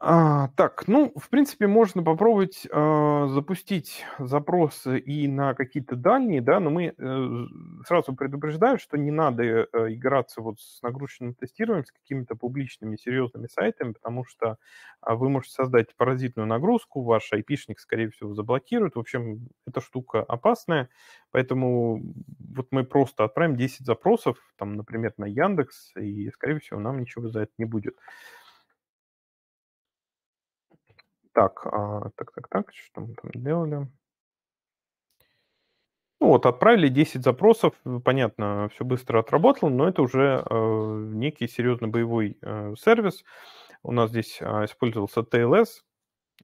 А, так, ну, в принципе, можно попробовать э, запустить запросы и на какие-то дальние, да, но мы э, сразу предупреждаем, что не надо э, играться вот с нагрузочным тестированием, с какими-то публичными серьезными сайтами, потому что э, вы можете создать паразитную нагрузку, ваш айпишник, скорее всего, заблокирует. В общем, эта штука опасная, поэтому вот мы просто отправим 10 запросов, там, например, на Яндекс, и, скорее всего, нам ничего за это не будет. Так, а, так, так, так, что мы там делали? Ну вот, отправили 10 запросов, э, понятно, все быстро отработало, но это уже э, некий серьезный боевой э, сервис. У нас здесь э, использовался TLS,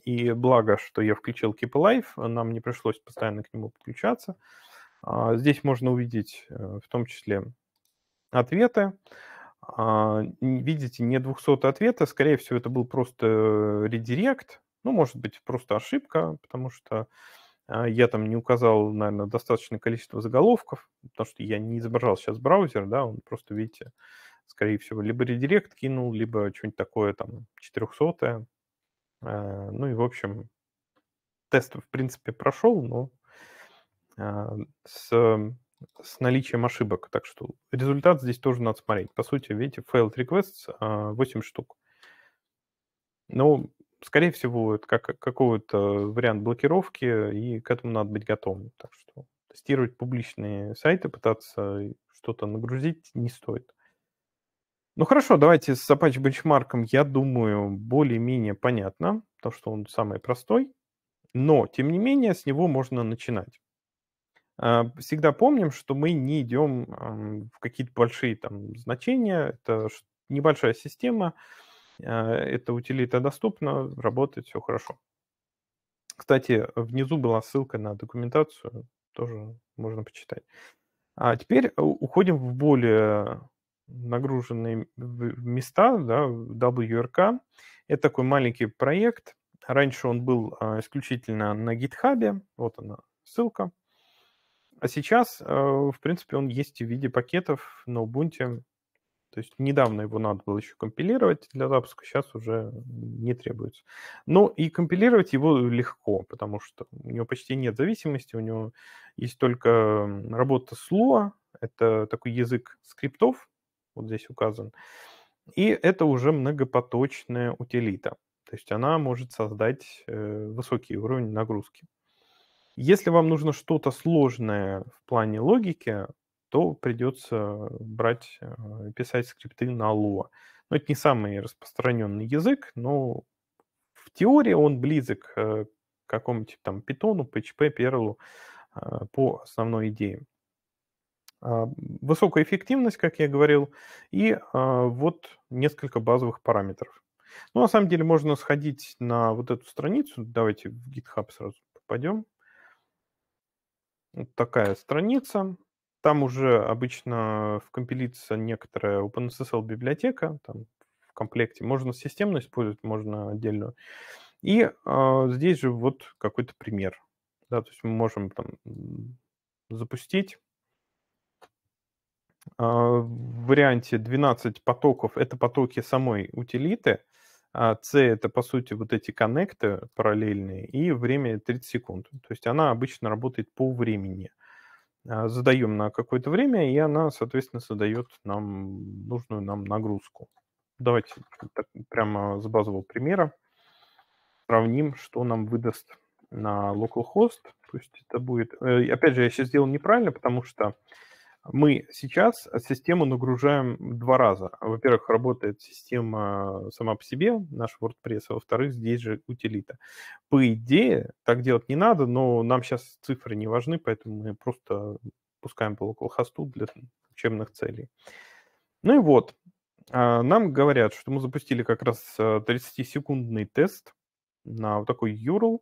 и благо, что я включил Keep Alive, а, нам не пришлось постоянно к нему подключаться. Э, здесь можно увидеть э, в том числе ответы. Э, видите, не 200 ответа, скорее всего, это был просто э, редирект, ну, может быть, просто ошибка, потому что а, я там не указал, наверное, достаточное количество заголовков, потому что я не изображал сейчас браузер, да, он просто, видите, скорее всего, либо редирект кинул, либо что-нибудь такое там 400 -е. А, ну и, в общем, тест, в принципе, прошел, но а, с, с наличием ошибок. Так что результат здесь тоже надо смотреть. По сути, видите, failed requests 8 штук. Ну, скорее всего, это как, какой-то вариант блокировки, и к этому надо быть готовым. Так что тестировать публичные сайты, пытаться что-то нагрузить не стоит. Ну хорошо, давайте с Apache Benchmark, я думаю, более-менее понятно, потому что он самый простой, но, тем не менее, с него можно начинать. А, всегда помним, что мы не идем в какие-то большие там значения, это небольшая система, а, Эта утилита доступна, работает, все хорошо. Кстати, внизу была ссылка на документацию, тоже можно почитать. А теперь уходим в более нагруженные места, да, WRK. Это такой маленький проект. Раньше он был а, исключительно на GitHub, вот она ссылка. А сейчас, а, в принципе, он есть в виде пакетов на Ubuntu. То есть недавно его надо было еще компилировать для запуска, сейчас уже не требуется. Ну и компилировать его легко, потому что у него почти нет зависимости, у него есть только работа с Lua, это такой язык скриптов, вот здесь указан, и это уже многопоточная утилита. То есть она может создать э, высокий уровень нагрузки. Если вам нужно что-то сложное в плане логики, то придется брать, э, писать скрипты на Lua. Но это не самый распространенный язык, но в теории он близок э, к какому-нибудь там питону, PHP, Perl э, по основной идее. А, высокая эффективность, как я говорил, и а, вот несколько базовых параметров. Ну, на самом деле, можно сходить на вот эту страницу. Давайте в GitHub сразу попадем. Вот такая страница там уже обычно вкомпилится некоторая OpenSSL библиотека, там в комплекте. Можно системно использовать, можно отдельную. И э, здесь же вот какой-то пример. Да, то есть мы можем там запустить э, в варианте 12 потоков. Это потоки самой утилиты. А C это, по сути, вот эти коннекты параллельные и время 30 секунд. То есть она обычно работает по времени. А, задаем на какое-то время, и она, соответственно, задает нам нужную нам нагрузку. Давайте так, прямо с базового примера сравним, что нам выдаст на localhost. То есть это будет... Э, опять же, я сейчас сделал неправильно, потому что мы сейчас систему нагружаем два раза. Во-первых, работает система э, сама по себе, наш WordPress, а во-вторых, здесь же утилита. По идее, так делать не надо, но нам сейчас цифры не важны, поэтому мы просто пускаем по локалхосту для учебных целей. Ну и вот, а, нам говорят, что мы запустили как раз 30-секундный э, тест на вот такой URL.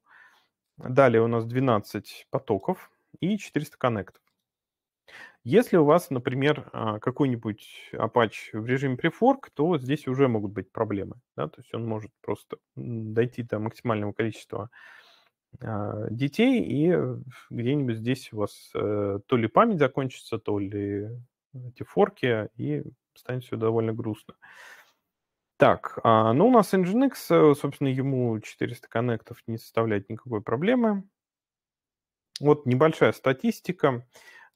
Далее у нас 12 потоков и 400 коннектов. Если у вас, например, а, какой-нибудь Apache в режиме префорк, то здесь уже могут быть проблемы. Да? То есть он может просто дойти до максимального количества а, детей, и где-нибудь здесь у вас э, то ли память закончится, то ли эти форки, и станет все довольно грустно. Так, а, ну у нас Nginx, собственно, ему 400 коннектов не составляет никакой проблемы. Вот небольшая статистика.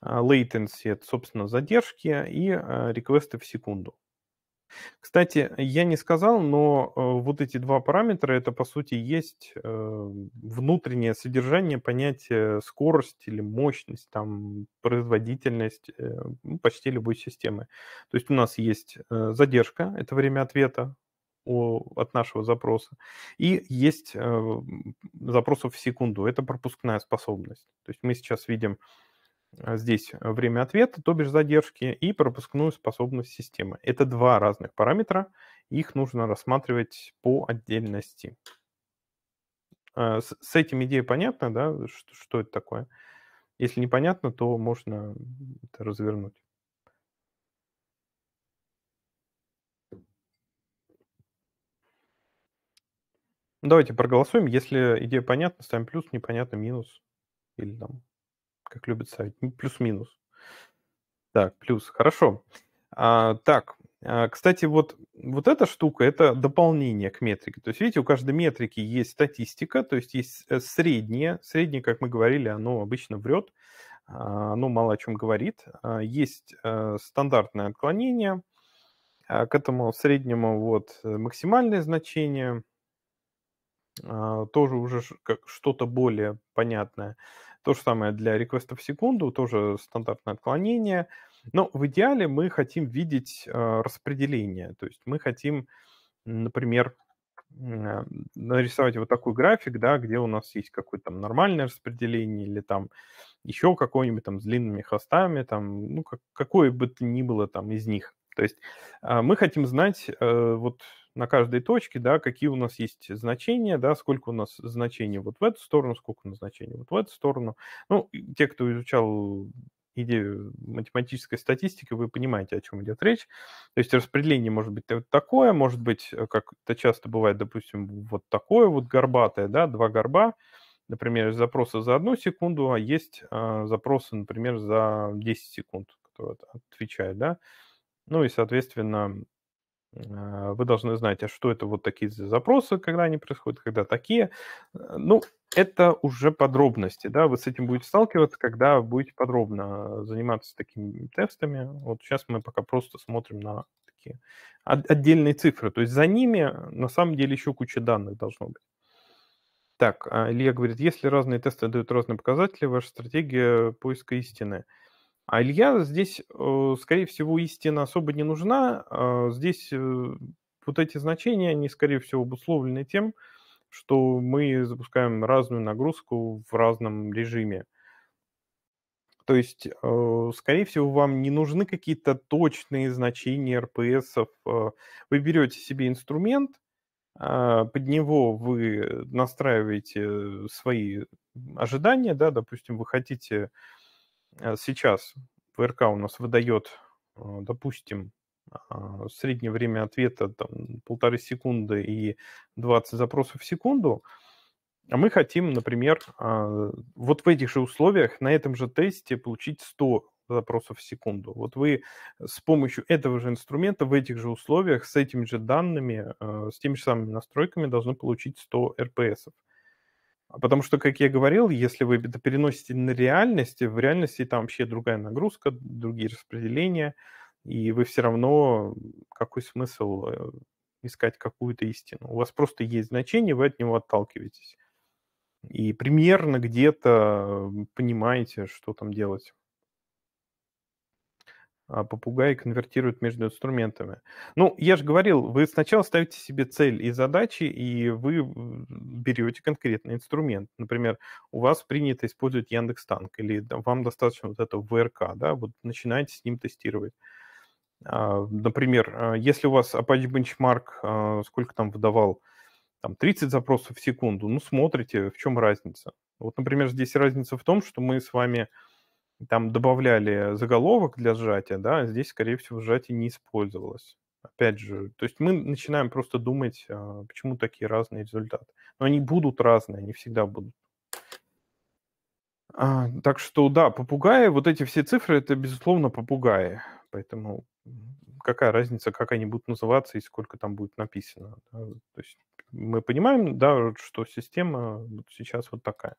Э, latency, это, собственно, задержки, и реквесты э, в секунду. Кстати, я не сказал, но э, вот эти два параметра, это, по сути, есть эм, внутреннее содержание понятия скорость или мощность, там, производительность ну, почти любой системы. То есть у нас есть задержка, это время ответа от нашего запроса, и есть запросов в секунду, это пропускная способность. То есть мы сейчас видим Э, здесь время ответа, то бишь задержки, и пропускную способность системы. Это два разных параметра, их нужно рассматривать по отдельности. Э, с этим идея понятна, да, э, что это такое? Если непонятно, то можно это развернуть. Давайте проголосуем. Если идея понятна, ставим плюс, непонятно минус. Или там как любят ставить, плюс-минус. Так, плюс, хорошо. А, так, а, кстати, вот, вот эта штука, это дополнение к метрике. То есть, видите, у каждой метрики есть статистика, то есть есть э, среднее. Среднее, как мы говорили, оно обычно врет, а, оно мало о чем говорит. А, есть э, стандартное отклонение, а, к этому среднему вот э, максимальное значение – тоже уже как что-то более понятное. То же самое для реквеста в секунду, тоже стандартное отклонение. Но в идеале мы хотим видеть э, распределение. То есть мы хотим, например, э, нарисовать вот такой график, да, где у нас есть какое-то там нормальное распределение или там еще какое-нибудь там с длинными хвостами, там, ну, как, какое бы то ни было там из них. То есть э, мы хотим знать вот на каждой точке, да, какие у нас есть значения, да, сколько у нас значений вот в эту сторону, сколько у нас значений вот в эту сторону. Ну, те, кто изучал идею математической статистики, вы понимаете, о чем идет речь. То есть распределение может быть такое, может быть, э, как это часто бывает, допустим, вот такое вот горбатое, да, два горба, например, запросы за одну секунду, а есть э, запросы, например, за 10 секунд, которые отвечают, да. Ну и, соответственно, Э, вы должны знать, а что это вот такие запросы, когда они происходят, когда такие. Э, ну, это уже подробности, да, вы с этим будете сталкиваться, когда будете подробно заниматься такими тестами. Вот сейчас мы пока просто смотрим на такие отдельные цифры, то есть за ними на самом деле еще куча данных должно быть. Так, а Илья говорит, если разные тесты дают разные показатели, ваша стратегия поиска истины – а Илья здесь, э, скорее всего, истина особо не нужна. А, здесь э, вот эти значения, они, скорее всего, обусловлены тем, что мы запускаем разную нагрузку в разном режиме. То есть, э, скорее всего, вам не нужны какие-то точные значения RPS. Вы берете себе инструмент, а, под него вы настраиваете свои ожидания, да, допустим, вы хотите Э, сейчас ВРК у нас выдает, э, допустим, а, среднее время ответа там, полторы секунды и 20 запросов в секунду, а мы хотим, например, а, вот в этих же условиях на этом же тесте получить 100 запросов в секунду. Вот вы с помощью этого же инструмента в этих же условиях с этими же данными, э, с теми же самыми настройками должны получить 100 РПСов. А потому что, как я говорил, если вы это переносите на реальность, в реальности там вообще другая нагрузка, другие распределения, и вы все равно, какой смысл э, искать какую-то истину? У вас просто есть значение, вы от него отталкиваетесь. И примерно где-то понимаете, что там делать. А, Попугаи конвертируют между инструментами. Ну, я же говорил, вы сначала ставите себе цель и задачи, и вы берете конкретный инструмент. Например, у вас принято использовать Яндекс Танк, или вам достаточно вот этого ВРК, да, вот начинаете с ним тестировать. А, например, а, если у вас Apache Benchmark, сколько там выдавал, там 30 запросов в секунду, ну, смотрите, в чем разница. Вот, например, здесь разница в том, что мы с вами там добавляли заголовок для сжатия, да, здесь, скорее всего, сжатие не использовалось. Опять же, то есть мы начинаем просто думать, а, почему такие разные результаты. Но они будут разные, они всегда будут. А, так что да, попугаи, вот эти все цифры, это безусловно попугаи. Поэтому какая разница, как они будут называться и сколько там будет написано. То есть мы понимаем, да, что система сейчас вот такая.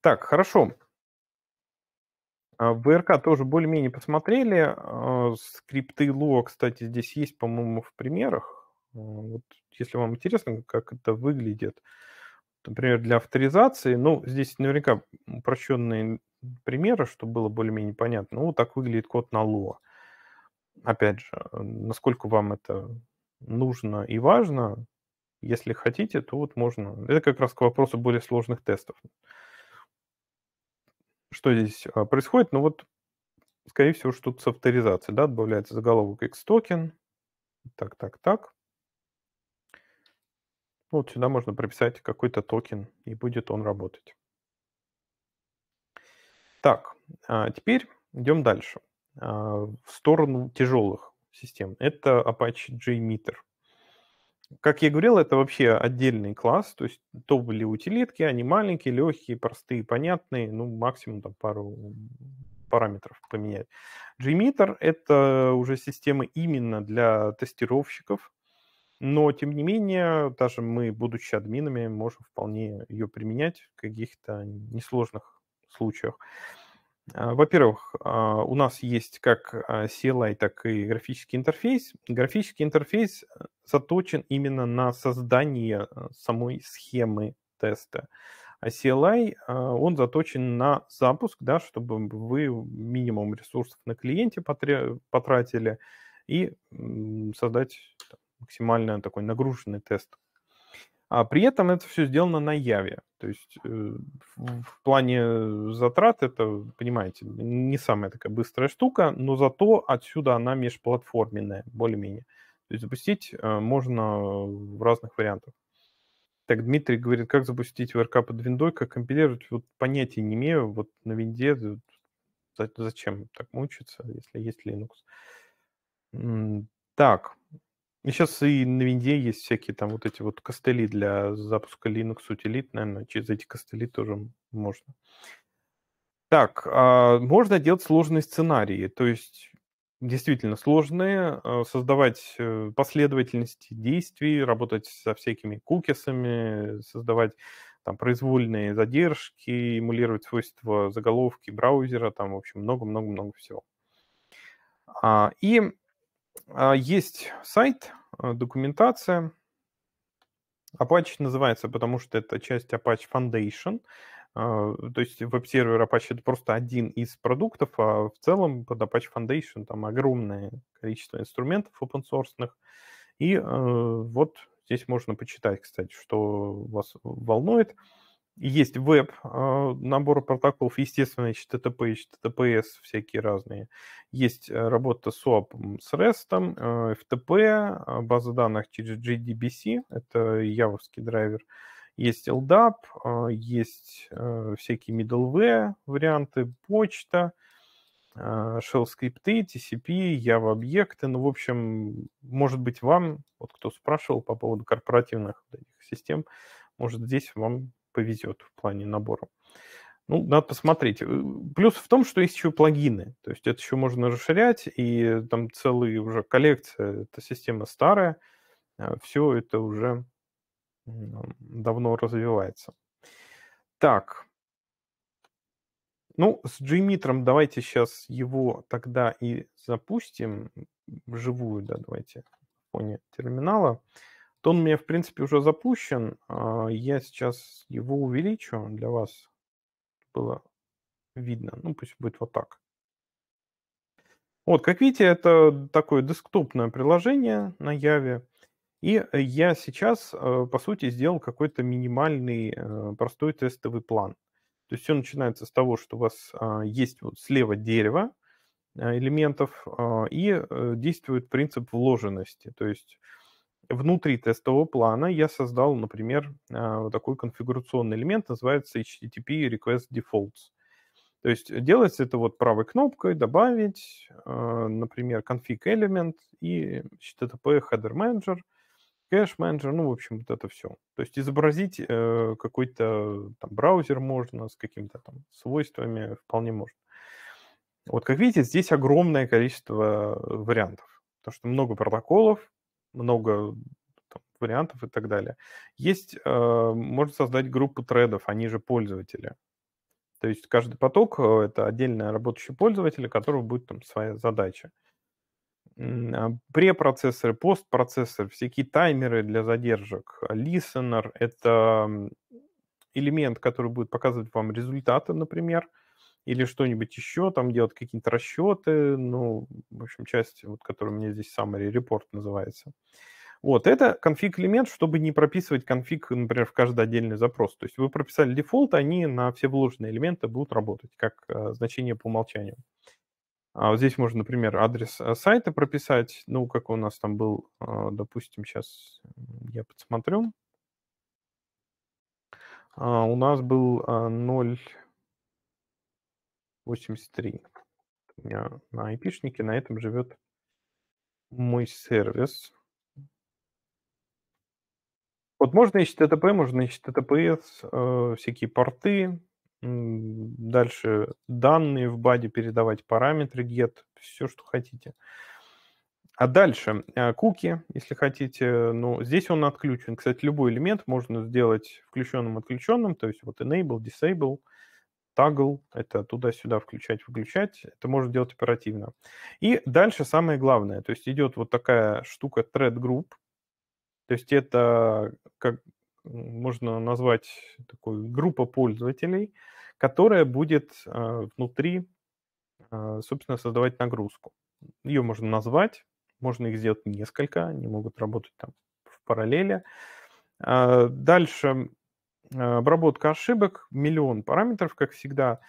Так, хорошо. А в РК тоже более-менее посмотрели. А, скрипты Луа, кстати, здесь есть, по-моему, в примерах. А, вот, если вам интересно, как это выглядит, например, для авторизации, ну, здесь наверняка упрощенные примеры, чтобы было более-менее понятно. Ну, вот так выглядит код на Луа. Опять же, э, насколько вам это нужно и важно, если хотите, то вот можно. Это как раз к вопросу более сложных тестов что здесь а, происходит? Ну вот, скорее всего, что-то с авторизацией, да, добавляется заголовок X-токен, так, так, так. Вот сюда можно прописать какой-то токен, и будет он работать. Так, а, теперь идем дальше. А, в сторону тяжелых систем. Это Apache JMeter. Как я говорил, это вообще отдельный класс, то есть то были утилитки, они маленькие, легкие, простые, понятные, ну, максимум там пару параметров поменять. Gmeter — это уже система именно для тестировщиков, но, тем не менее, даже мы, будучи админами, можем вполне ее применять в каких-то несложных случаях. А, во-первых, а, у нас есть как а, CLI, так и графический интерфейс. Графический интерфейс э, заточен именно на создание э, самой схемы теста. А CLI, он заточен на запуск, да, чтобы вы минимум ресурсов на клиенте потратили и создать максимально такой нагруженный тест. А при этом это все сделано на Яве. То есть э, в плане затрат это, понимаете, не самая такая быстрая штука, но зато отсюда она межплатформенная, более-менее. То есть запустить э, можно в разных вариантах. Так, Дмитрий говорит, как запустить VRK под виндой, как компилировать, вот понятия не имею, вот на винде зачем так мучиться, если есть Linux. Так, и сейчас и на винде есть всякие там вот эти вот костыли для запуска Linux утилит, наверное, через эти костыли тоже можно. Так, а, можно делать сложные сценарии, то есть действительно сложные, э, создавать э, последовательности действий, работать со всякими кукисами, создавать там произвольные задержки, эмулировать свойства заголовки браузера, там, в общем, много-много-много всего. А, и а, есть сайт, э, документация. Apache называется, потому что это часть Apache Foundation. А, то есть веб-сервер Apache это просто один из продуктов, а в целом под Apache Foundation там огромное количество инструментов open source. И э, вот здесь можно почитать, кстати, что вас волнует есть веб, а, набор протоколов, естественно, HTTP, HTTPS всякие разные. Есть э, работа с SOAP с REST, э, FTP, а, база данных через JDBC, это явовский драйвер. Есть LDAP, а, есть э, всякие middleware варианты, почта, shell скрипты, TCP, Java объекты. Ну, в общем, может быть, вам, вот кто спрашивал по поводу корпоративных систем, может, здесь вам повезет в плане набора. Ну, надо посмотреть. Э, плюс в том, что есть еще плагины. То есть это еще можно расширять, и там целые уже коллекция. Эта система старая. А Все это уже давно развивается. Так. Ну, с Джимитром давайте сейчас его тогда и запустим. Вживую, да, давайте в фоне терминала то он у меня, в принципе, уже запущен. А, я сейчас его увеличу для вас. Было видно. Ну, пусть будет вот так. Вот, как видите, это такое десктопное приложение на Яве. И э, я сейчас, э, по сути, сделал какой-то минимальный э, простой тестовый план. То есть все начинается с того, что у вас а, есть вот слева дерево элементов а, и действует принцип вложенности. То есть внутри тестового плана я создал, например, а, вот такой конфигурационный элемент, называется HTTP Request Defaults. То есть э, делается это вот правой кнопкой, добавить, а, например, config element и HTTP header manager, cache manager, ну, в общем, вот это все. То есть изобразить э, какой-то там браузер можно с какими-то там свойствами, вполне можно. Вот как видите, здесь огромное количество э, вариантов, потому что много протоколов, много там, вариантов и так далее. Есть, э, можно создать группу тредов, они же пользователи. То есть каждый поток э, — это отдельная работающий пользователь, у которого будет там своя задача. А, препроцессоры, постпроцессоры, всякие таймеры для задержек, listener — это элемент, который будет показывать вам результаты, например — или что-нибудь еще, там делать какие-то расчеты, ну, в общем, часть, вот, которая у меня здесь summary report называется. Вот, это конфиг-элемент, чтобы не прописывать конфиг, например, в каждый отдельный запрос. То есть вы прописали дефолт, они на все вложенные элементы будут работать, как э, значение по умолчанию. А вот здесь можно, например, адрес а, сайта прописать, ну, как у нас там был, э, допустим, сейчас я подсмотрю. Uh, у нас был uh, 0, 83. У меня на айпишнике на этом живет мой сервис. Вот можно и HTTP, можно и HTTPS, э, всякие порты, дальше данные в баде передавать, параметры, get, все, что хотите. А дальше э, куки, если хотите. Ну, здесь он отключен. Кстати, любой элемент можно сделать включенным-отключенным, то есть вот enable, disable – тагл, это туда-сюда включать-выключать, это можно делать оперативно. И дальше самое главное, то есть идет вот такая штука thread group, то есть это как можно назвать такой группа пользователей, которая будет э, внутри, э, собственно, создавать нагрузку. Ее можно назвать, можно их сделать несколько, они могут работать там в параллели. А дальше а, обработка ошибок, миллион параметров, как всегда,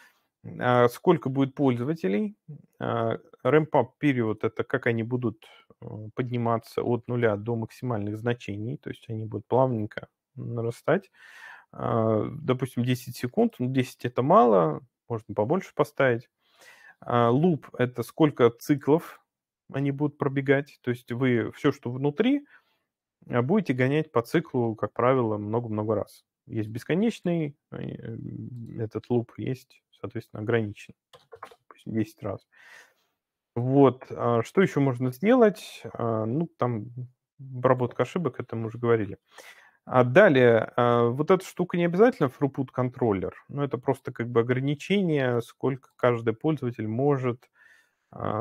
а, сколько будет пользователей, Ramp-up а, период – это как они будут э, подниматься от нуля до максимальных значений, то есть они будут плавненько нарастать. Допустим, 10 секунд, 10 ну, – это мало, можно побольше поставить. Loop это сколько циклов они будут пробегать, то есть вы все, что внутри, будете гонять по циклу, как правило, много-много раз. Есть бесконечный а, этот луп, есть, соответственно, ограничен, 10 раз. Вот. А, что еще можно сделать? А, ну, там обработка ошибок, это мы уже говорили. А далее, вот эта штука не обязательно throughput контроллер, но это просто как бы ограничение, сколько каждый пользователь может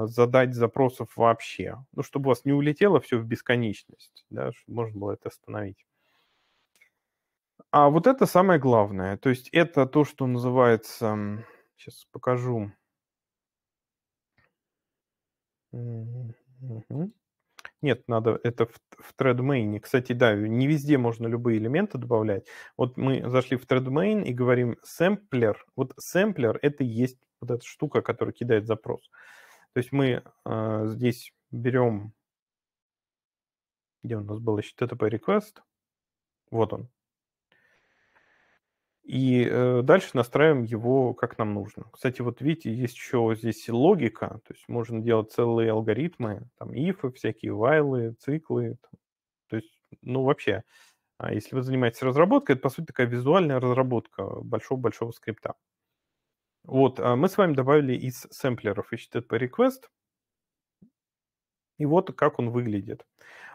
задать запросов вообще. Ну, чтобы у вас не улетело все в бесконечность, да, чтобы можно было это остановить. А вот это самое главное. То есть это то, что называется... Сейчас покажу. Нет, надо это в, в ThreadMain. Кстати, да, не везде можно любые элементы добавлять. Вот мы зашли в ThreadMain и говорим сэмплер. Вот сэмплер — это есть вот эта штука, которая кидает запрос. То есть мы э, здесь берем... Где у нас был http TTP request? Вот он. И э, дальше настраиваем его как нам нужно. Кстати, вот видите, есть еще здесь логика, то есть можно делать целые алгоритмы, там ифы, всякие вайлы, циклы. Там. То есть, ну вообще, а, если вы занимаетесь разработкой, это по сути такая визуальная разработка большого-большого скрипта. Вот, а мы с вами добавили из сэмплеров HTTP request. И вот как он выглядит.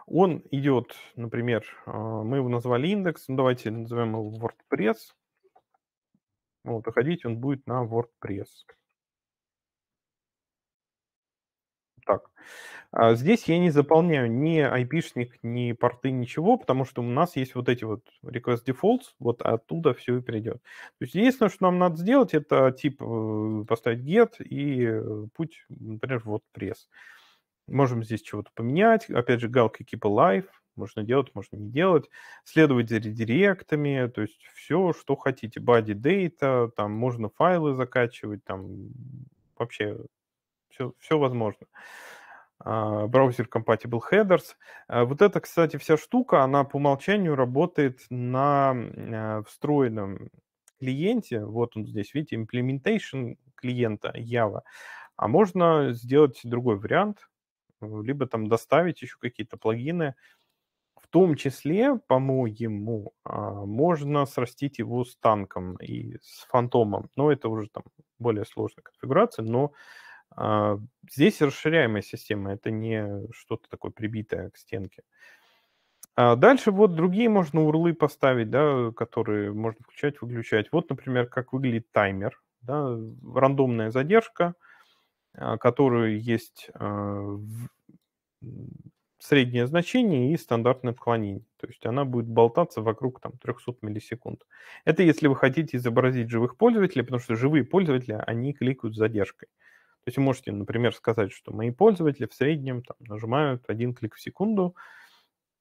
Он идет, например, а, мы его назвали индекс, ну давайте назовем его WordPress, вот, уходить он будет на WordPress. Так, а здесь я не заполняю ни IP-шник, ни порты, ничего, потому что у нас есть вот эти вот request defaults, вот оттуда все и придет. То есть единственное, что нам надо сделать, это тип э, поставить get и э, путь, например, WordPress. Можем здесь чего-то поменять. Опять же, галки keep типа alive, можно делать, можно не делать. Следовать за редиректами, то есть все, что хотите. Body data, там можно файлы закачивать, там вообще все, все возможно. А, браузер Compatible Headers. А, вот эта, кстати, вся штука, она по умолчанию работает на а, встроенном клиенте. Вот он здесь, видите, implementation клиента Java. А можно сделать другой вариант, либо там доставить еще какие-то плагины, в том числе, по-моему, а, можно срастить его с танком и с фантомом. Но это уже там более сложная конфигурация, но а, здесь расширяемая система, это не что-то такое прибитое к стенке. А дальше вот другие можно урлы поставить, да, которые можно включать, выключать. Вот, например, как выглядит таймер. Да, рандомная задержка, которую есть в среднее значение и стандартное отклонение. То есть она будет болтаться вокруг там, 300 миллисекунд. Это если вы хотите изобразить живых пользователей, потому что живые пользователи, они кликают с задержкой. То есть вы можете, например, сказать, что мои пользователи в среднем там, нажимают один клик в секунду,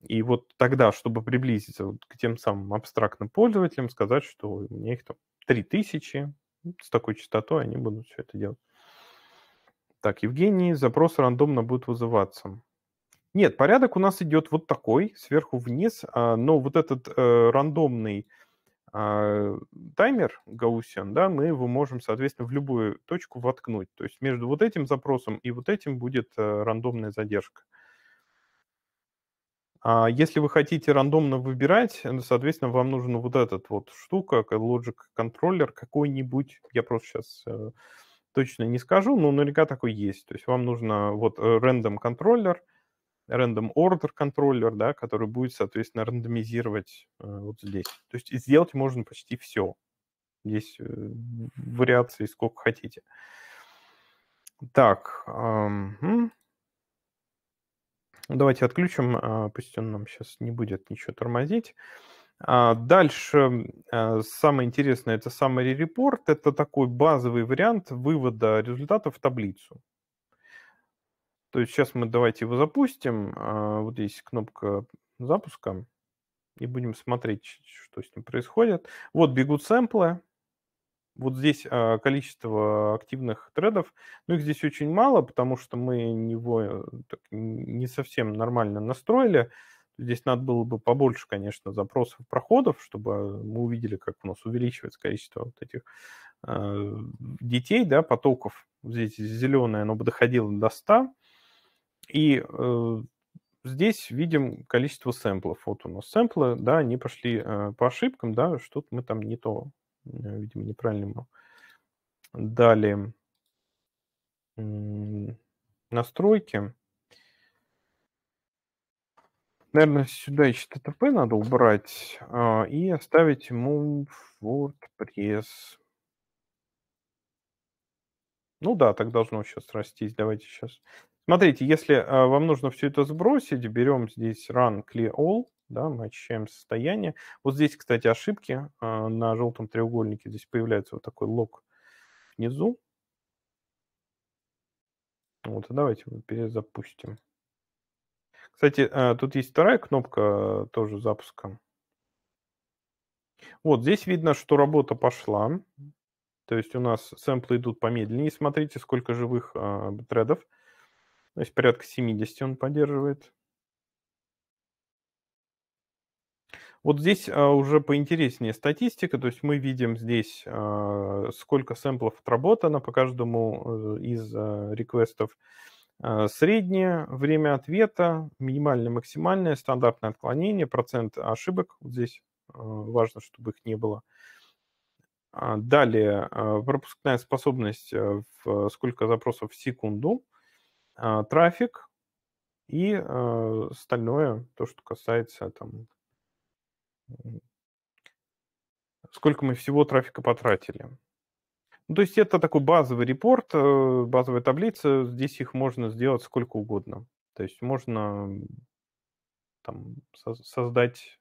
и вот тогда, чтобы приблизиться вот к тем самым абстрактным пользователям, сказать, что у меня их там 3000, с такой частотой они будут все это делать. Так, Евгений, запрос рандомно будет вызываться. Нет, порядок у нас идет вот такой, сверху вниз, а, но вот этот э, рандомный а, таймер гауссиан, да, мы его можем, соответственно, в любую точку воткнуть. То есть между вот этим запросом и вот этим будет э, рандомная задержка. А если вы хотите рандомно выбирать, э, соответственно, вам нужен вот этот вот штука, Logic контроллер какой-нибудь. Я просто сейчас точно не скажу, но наверняка такой есть. То есть вам нужно вот random контроллер – random order контроллер, да, который будет, соответственно, рандомизировать э, вот здесь. То есть сделать можно почти все. Здесь э, вариации сколько хотите. Так, угу. давайте отключим, а, пусть он нам сейчас не будет ничего тормозить. А, дальше а, самое интересное – это summary report. Это такой базовый вариант вывода результатов в таблицу. То есть сейчас мы давайте его запустим. А, вот есть кнопка запуска. И будем смотреть, что с ним происходит. Вот бегут сэмплы. Вот здесь а, количество активных тредов. Но их здесь очень мало, потому что мы его э, не совсем нормально настроили. Здесь надо было бы побольше, конечно, запросов проходов, чтобы мы увидели, как у нас увеличивается количество вот этих а, детей, да, потоков. Здесь зеленое, оно бы доходило до 100. И э, здесь видим количество сэмплов. Вот у нас сэмплы, да, они пошли э, по ошибкам, да, что-то мы там не то, э, видимо, неправильно. Далее настройки. Наверное, сюда HTTP надо убрать э, и оставить ему WordPress. Ну да, так должно сейчас расти. Давайте сейчас Смотрите, если э, вам нужно все это сбросить, берем здесь run clear all, да, мы очищаем состояние. Вот здесь, кстати, ошибки э, на желтом треугольнике. Здесь появляется вот такой лог внизу. Вот, давайте мы перезапустим. Кстати, э, тут есть вторая кнопка э, тоже запуска. Вот здесь видно, что работа пошла. То есть у нас сэмплы идут помедленнее. Смотрите, сколько живых э, тредов. То есть порядка 70 он поддерживает. Вот здесь а, уже поинтереснее статистика, то есть мы видим здесь, а, сколько сэмплов отработано по каждому э, из а, реквестов. А, среднее время ответа, минимальное, максимальное, стандартное отклонение, процент ошибок. Вот здесь а, важно, чтобы их не было. А, далее, пропускная способность э, в сколько запросов в секунду. А, трафик и а, остальное, то, что касается там сколько мы всего трафика потратили. Ну, то есть это такой базовый репорт, э, базовая таблица, здесь их можно сделать сколько угодно. То есть можно там, создать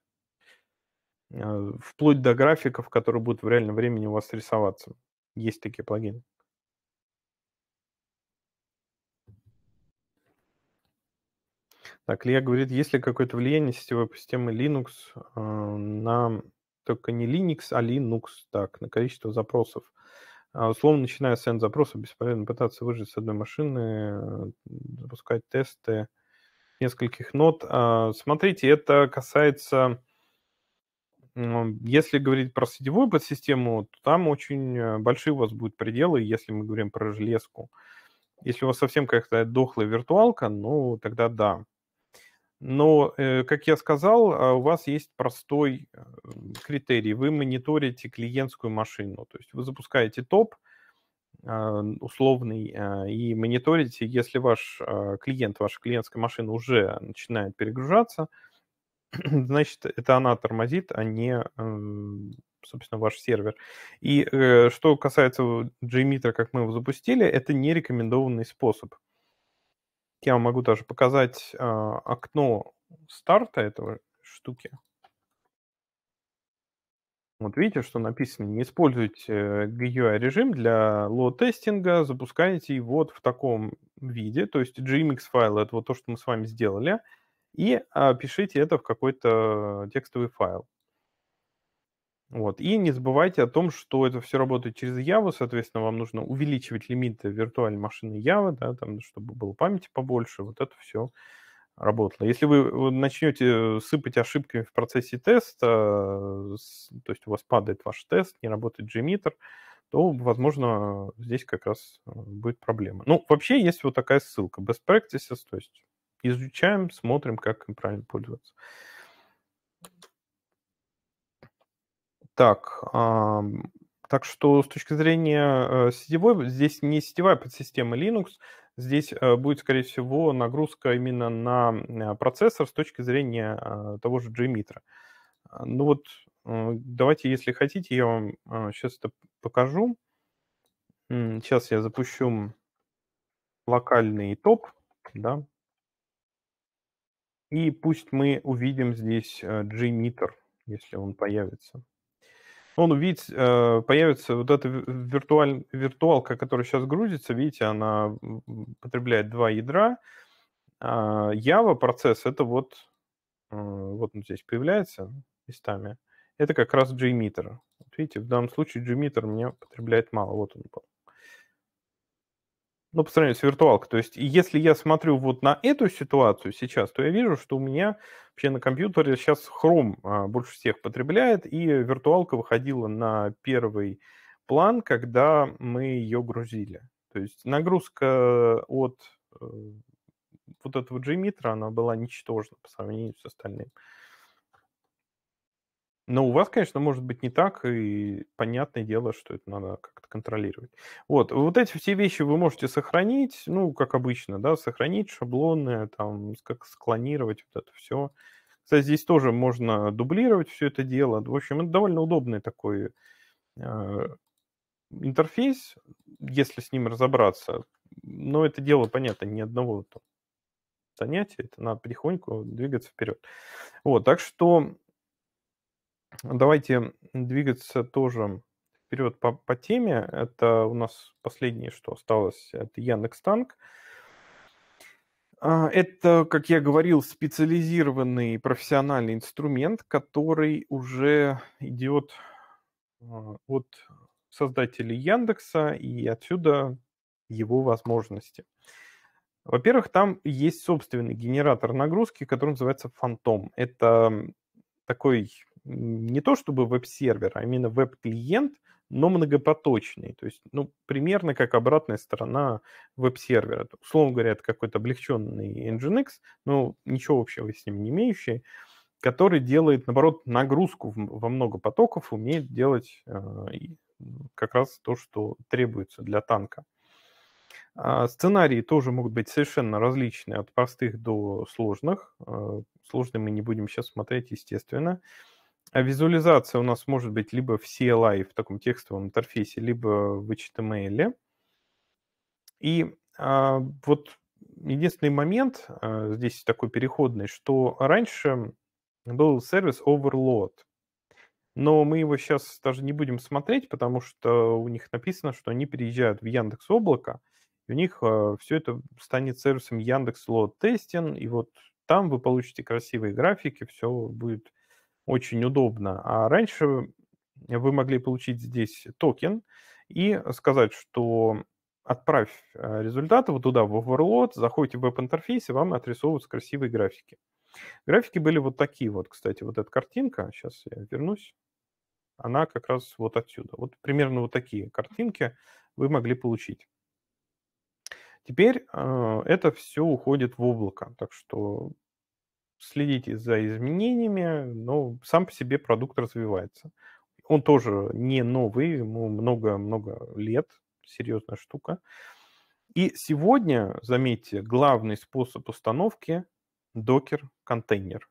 э, вплоть до графиков, которые будут в реальном времени у вас рисоваться. Есть такие плагины. Так, Лия говорит, есть ли какое-то влияние сетевой системы Linux а, на только не Linux, а Linux, так, на количество запросов? А, условно, начиная с N запроса, бесполезно пытаться выжить с одной машины, э, запускать тесты нескольких нот. А, смотрите, это касается если говорить про сетевую подсистему, то там очень э, большие у вас будут пределы, если мы говорим про железку. Если у вас совсем какая-то дохлая виртуалка, ну, тогда да. Но, э, как я сказал, а, у вас есть простой э, критерий. Вы мониторите клиентскую машину. То есть вы запускаете топ а, условный а, и мониторите, если ваш клиент, ваша клиентская машина уже начинает перегружаться, <clears throat> значит, это она тормозит, а не, собственно, ваш сервер. И э, что касается JMeter, как мы его запустили, это не рекомендованный способ. Я могу даже показать э, окно старта этого штуки. Вот видите, что написано, не используйте э, GUI режим для лоу-тестинга, запускайте его вот в таком виде, то есть GMX файл это вот то, что мы с вами сделали, и а, пишите это в какой-то текстовый файл. Вот. И не забывайте о том, что это все работает через Java, соответственно, вам нужно увеличивать лимиты виртуальной машины Java, да, там, чтобы было памяти побольше, вот это все работало. Если вы начнете сыпать ошибками в процессе теста, э, то есть у вас падает ваш тест, не работает Gmeter, то, возможно, здесь как раз э, будет проблема. Ну, вообще есть вот такая ссылка, best practices, то есть изучаем, смотрим, как им правильно пользоваться. Так, так что с точки зрения э, сетевой, здесь не сетевая подсистема Linux, здесь э, будет, скорее всего, нагрузка именно на э, процессор с точки зрения того же JMeter. А, ну вот, давайте, если хотите, я вам сейчас это покажу. Сейчас я запущу локальный топ, да, и пусть мы увидим здесь JMeter, если он появится он увидит, э, появится вот эта виртуаль, виртуалка, которая сейчас грузится, видите, она потребляет два ядра. А, Java процесс это вот, э, вот он здесь появляется местами. Это как раз JMeter. Вот видите, в данном случае JMeter мне потребляет мало. Вот он был ну, по сравнению с виртуалкой. То есть, если я смотрю вот на эту ситуацию сейчас, то я вижу, что у меня вообще на компьютере сейчас Chrome а, больше всех потребляет, и виртуалка выходила на первый план, когда мы ее грузили. То есть нагрузка от э, вот этого g Gmeter, она была ничтожна по сравнению с остальным. Uh, но у вас, конечно, может быть не так, и понятное дело, что это надо как-то контролировать. Вот, вот эти все вещи вы можете сохранить, ну, как обычно, да, сохранить шаблоны, там, как склонировать вот это все. Кстати, здесь тоже можно дублировать все это дело. В общем, это довольно удобный такой э, интерфейс, если с ним разобраться. Но это дело, понятно, ни одного занятия, это надо потихоньку двигаться вперед. Вот, так что Давайте двигаться тоже вперед по, по теме. Это у нас последнее, что осталось, это Яндекс Танк. А, это, как я говорил, специализированный профессиональный инструмент, который уже идет а, от создателей Яндекса и отсюда его возможности. Во-первых, там есть собственный генератор нагрузки, который называется Фантом. Это такой не то чтобы веб-сервер, а именно веб-клиент, но многопоточный. То есть, ну, примерно как обратная сторона веб-сервера. Условно говоря, это какой-то облегченный Nginx, но ничего общего с ним не имеющий, который делает, наоборот, нагрузку во много потоков, умеет делать э, как раз то, что требуется для танка. А, сценарии тоже могут быть совершенно различные, от простых до сложных. Э, сложные мы не будем сейчас смотреть, Естественно а визуализация у нас может быть либо в CLI, в таком текстовом интерфейсе, либо в HTML. И а, вот единственный момент а, здесь такой переходный, что раньше был сервис Overload, но мы его сейчас даже не будем смотреть, потому что у них написано, что они переезжают в Яндекс Облако, и у них а, все это станет сервисом Яндекс Load Testing, и вот там вы получите красивые графики, все будет очень удобно. А раньше вы могли получить здесь токен и сказать, что отправь э, результаты вот туда, в Overload, заходите в веб-интерфейс, и вам отрисовываются красивые графики. Графики были вот такие вот, кстати, вот эта картинка, сейчас я вернусь, она как раз вот отсюда. Вот примерно вот такие картинки вы могли получить. Теперь э, это все уходит в облако, так что следите за изменениями, но сам по себе продукт развивается. Он тоже не новый, ему много-много лет, серьезная штука. И сегодня, заметьте, главный способ установки – докер-контейнер.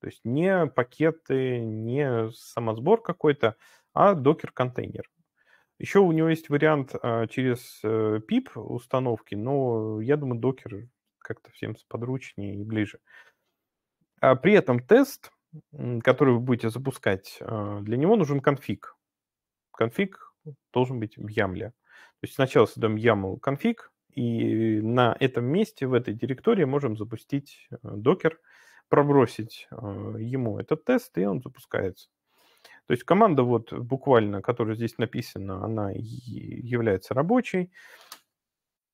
То есть не пакеты, не самосбор какой-то, а докер-контейнер. Еще у него есть вариант а, через pip э, установки, но я думаю, докер как-то всем сподручнее и ближе. А при этом тест, который вы будете запускать, а, для него нужен конфиг. Конфиг должен быть в YAML. То есть сначала создаем YAML конфиг, и на этом месте, в этой директории можем запустить э, докер, пробросить а, ему этот тест, и он запускается. То есть команда вот буквально, которая здесь написана, она является рабочей.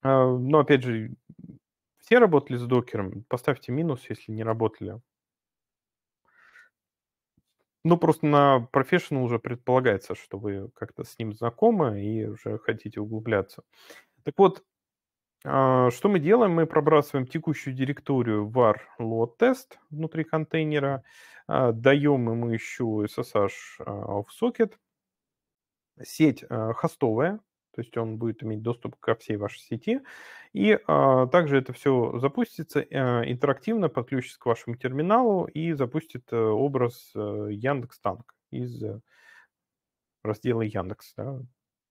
А, но опять же, все работали с докером, поставьте минус, если не работали. Ну, просто на профессионал уже предполагается, что вы как-то с ним знакомы и уже хотите углубляться. Так вот, а, что мы делаем? Мы пробрасываем текущую директорию var load test внутри контейнера, а, даем ему еще SSH а, в сокет, сеть хостовая, то есть он будет иметь доступ ко всей вашей сети. И а, также это все запустится а, интерактивно, подключится к вашему терминалу и запустит а, образ а, э, Яндекс Танк из а, раздела Яндекс, да,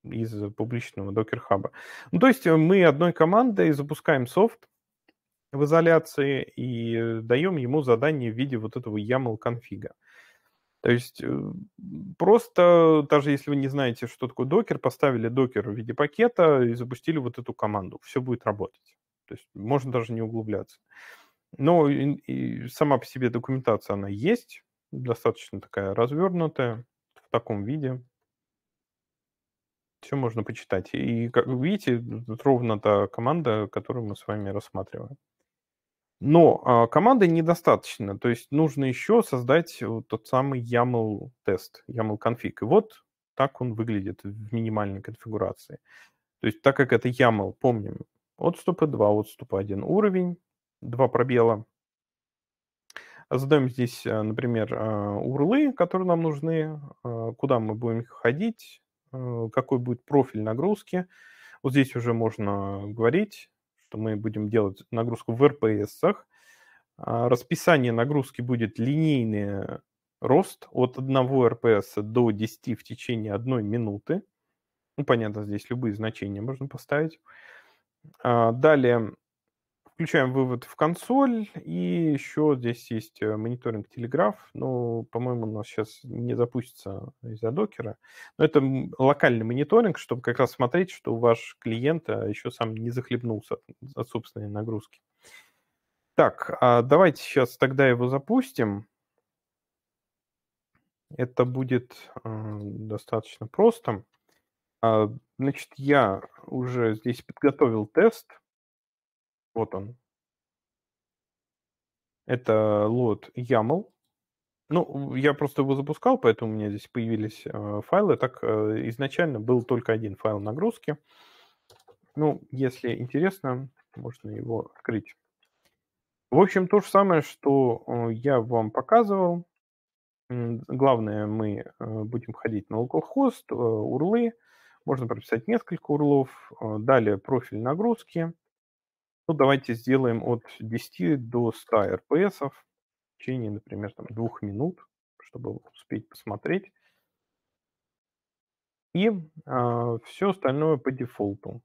из публичного Docker Hub. Ну, то есть мы одной командой запускаем софт в изоляции и даем ему задание в виде вот этого YAML-конфига. А, то есть э, просто, даже если вы не знаете, что такое докер, поставили докер в виде пакета и запустили вот эту команду. Все будет работать. То есть можно даже не углубляться. Но и, и сама по себе документация, она есть, достаточно такая развернутая, в таком виде. Все можно почитать. И, как видите, ровно та команда, которую мы с вами рассматриваем. Но а, команды недостаточно, то есть нужно еще создать вот тот самый YAML-тест, YAML-конфиг. И вот так он выглядит в минимальной конфигурации. То есть так как это YAML, помним, отступы 2, отступы 1 уровень, 2 пробела. Задаем здесь, э, например, а, урлы, которые нам нужны, а, куда мы будем ходить, э, какой будет профиль нагрузки. Вот здесь уже можно говорить, что мы будем делать нагрузку в РПС. А, расписание нагрузки будет линейный рост от 1 РПС до 10 в течение 1 минуты. Ну, понятно, здесь любые значения можно поставить. А, далее Включаем вывод в консоль, и еще здесь есть э, мониторинг телеграф, но, ну, по-моему, у нас сейчас не запустится из-за докера. Но это локальный мониторинг, чтобы как раз смотреть, что ваш клиент а, еще сам не захлебнулся от, от собственной нагрузки. Так, а давайте сейчас тогда его запустим. Это будет а, достаточно просто. Значит, я уже здесь подготовил тест – вот он. Это load YAML. Ну, я просто его запускал, поэтому у меня здесь появились э, файлы. Так, э, изначально был только один файл нагрузки. Ну, если интересно, можно его открыть. В общем, то же самое, что э, я вам показывал. Главное, мы э, будем ходить на localhost, э, урлы. Можно прописать несколько урлов. Далее профиль нагрузки. Ну, давайте сделаем от 10 до 100 РПС в течение, например, там, двух минут, чтобы успеть посмотреть. И э, а, все остальное по дефолту.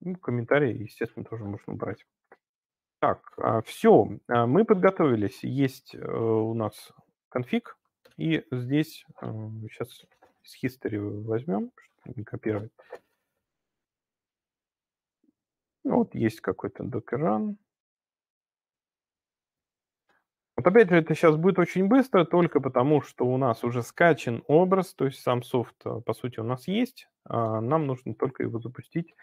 Ну, комментарии, естественно, тоже можно убрать. Так, а, все, а, мы подготовились. Есть э, у нас конфиг, и здесь сейчас э, из history возьмем, чтобы не копировать. Ну Вот есть какой-то докеран. Вот опять же, это сейчас будет очень быстро, только потому, что у нас уже скачан образ, то есть сам софт, э, по сути, у нас есть. А нам нужно только его запустить.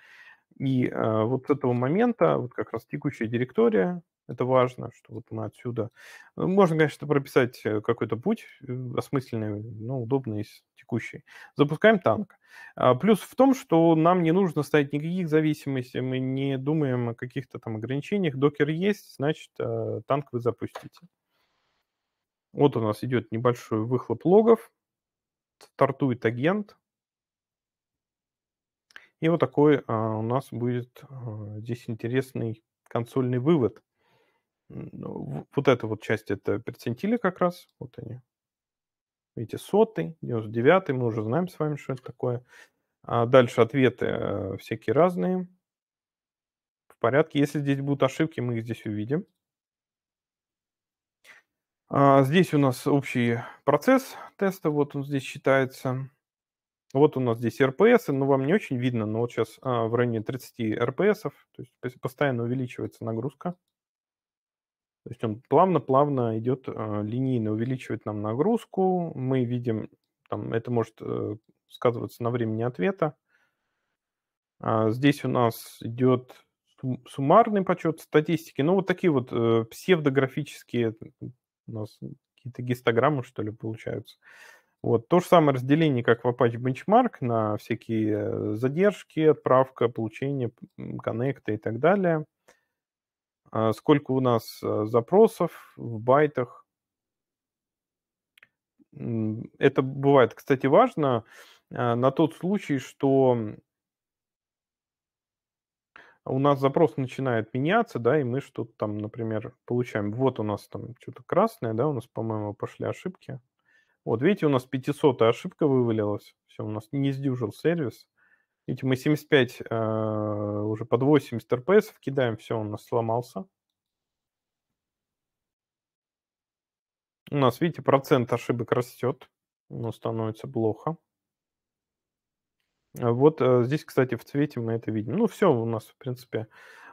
И э, вот с этого момента вот как раз текущая директория, это важно, что вот мы отсюда... Ну, можно, конечно, прописать э, какой-то путь э, осмысленный, но удобный из текущий. Запускаем танк. А, плюс в том, что нам не нужно ставить никаких зависимостей, мы не думаем о каких-то там ограничениях. Докер есть, значит, э, танк вы запустите. Вот у нас идет небольшой выхлоп логов. Стартует агент. И вот такой а, у нас будет а, здесь интересный консольный вывод – ну, вот эта вот часть, это перцентили как раз, вот они. Видите, сотый, 99 мы уже знаем с вами, что это такое. А дальше ответы э, всякие разные. В порядке. Если здесь будут ошибки, мы их здесь увидим. А здесь у нас общий процесс теста, вот он здесь считается. Вот у нас здесь РПС, но вам не очень видно, но вот сейчас а, в районе 30 РПСов, то есть постоянно увеличивается нагрузка. То есть он плавно-плавно идет а, линейно увеличивает нам нагрузку. Мы видим, там, это может э, сказываться на времени ответа. А, здесь у нас идет суммарный подсчет статистики. Ну, вот такие вот э, псевдографические у нас какие-то гистограммы, что ли, получаются. Вот. То же самое разделение, как в Apache Benchmark, на всякие э, задержки, отправка, получение коннекта и так далее. А сколько у нас э, запросов в байтах? Это бывает, кстати, важно э, на тот случай, что у нас запрос начинает меняться, да, и мы что-то там, например, получаем. Вот у нас там что-то красное, да, у нас, по-моему, пошли ошибки. Вот, видите, у нас 500 ошибка вывалилась. Все, у нас не сдюжил сервис. Видите, мы 75 э, уже под 80 РПС кидаем, все, он у нас сломался. У нас, видите, процент ошибок растет, но становится плохо. А вот э, здесь, кстати, в цвете мы это видим. Ну, все у нас, в принципе,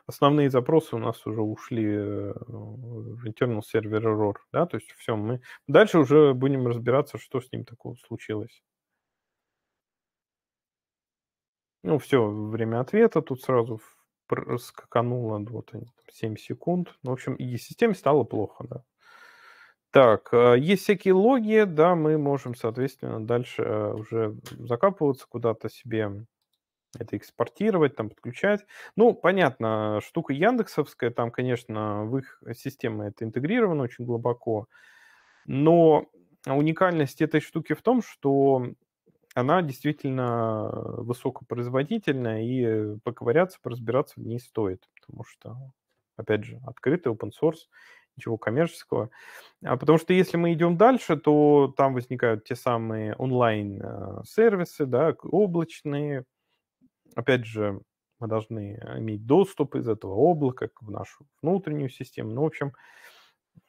основные запросы у нас уже ушли э, в internal server error, да, то есть все, мы дальше уже будем разбираться, что с ним такого случилось. Ну, все, время ответа тут сразу скакануло, ну, вот они, 7 секунд. Ну, в общем, и системе стало плохо, да. Так, э, есть всякие логи, да, мы можем, соответственно, дальше э, уже закапываться куда-то себе, это экспортировать, там подключать. Ну, понятно, штука яндексовская, там, конечно, в их системе это интегрировано очень глубоко, но уникальность этой штуки в том, что она действительно э, высокопроизводительная, и поковыряться, поразбираться в ней стоит, потому что, опять же, открытый open source, ничего коммерческого. А потому что если мы идем дальше, то там возникают те самые онлайн-сервисы, э, да, облачные. Опять же, мы должны э, иметь доступ из этого облака в нашу внутреннюю систему. Ну, в общем,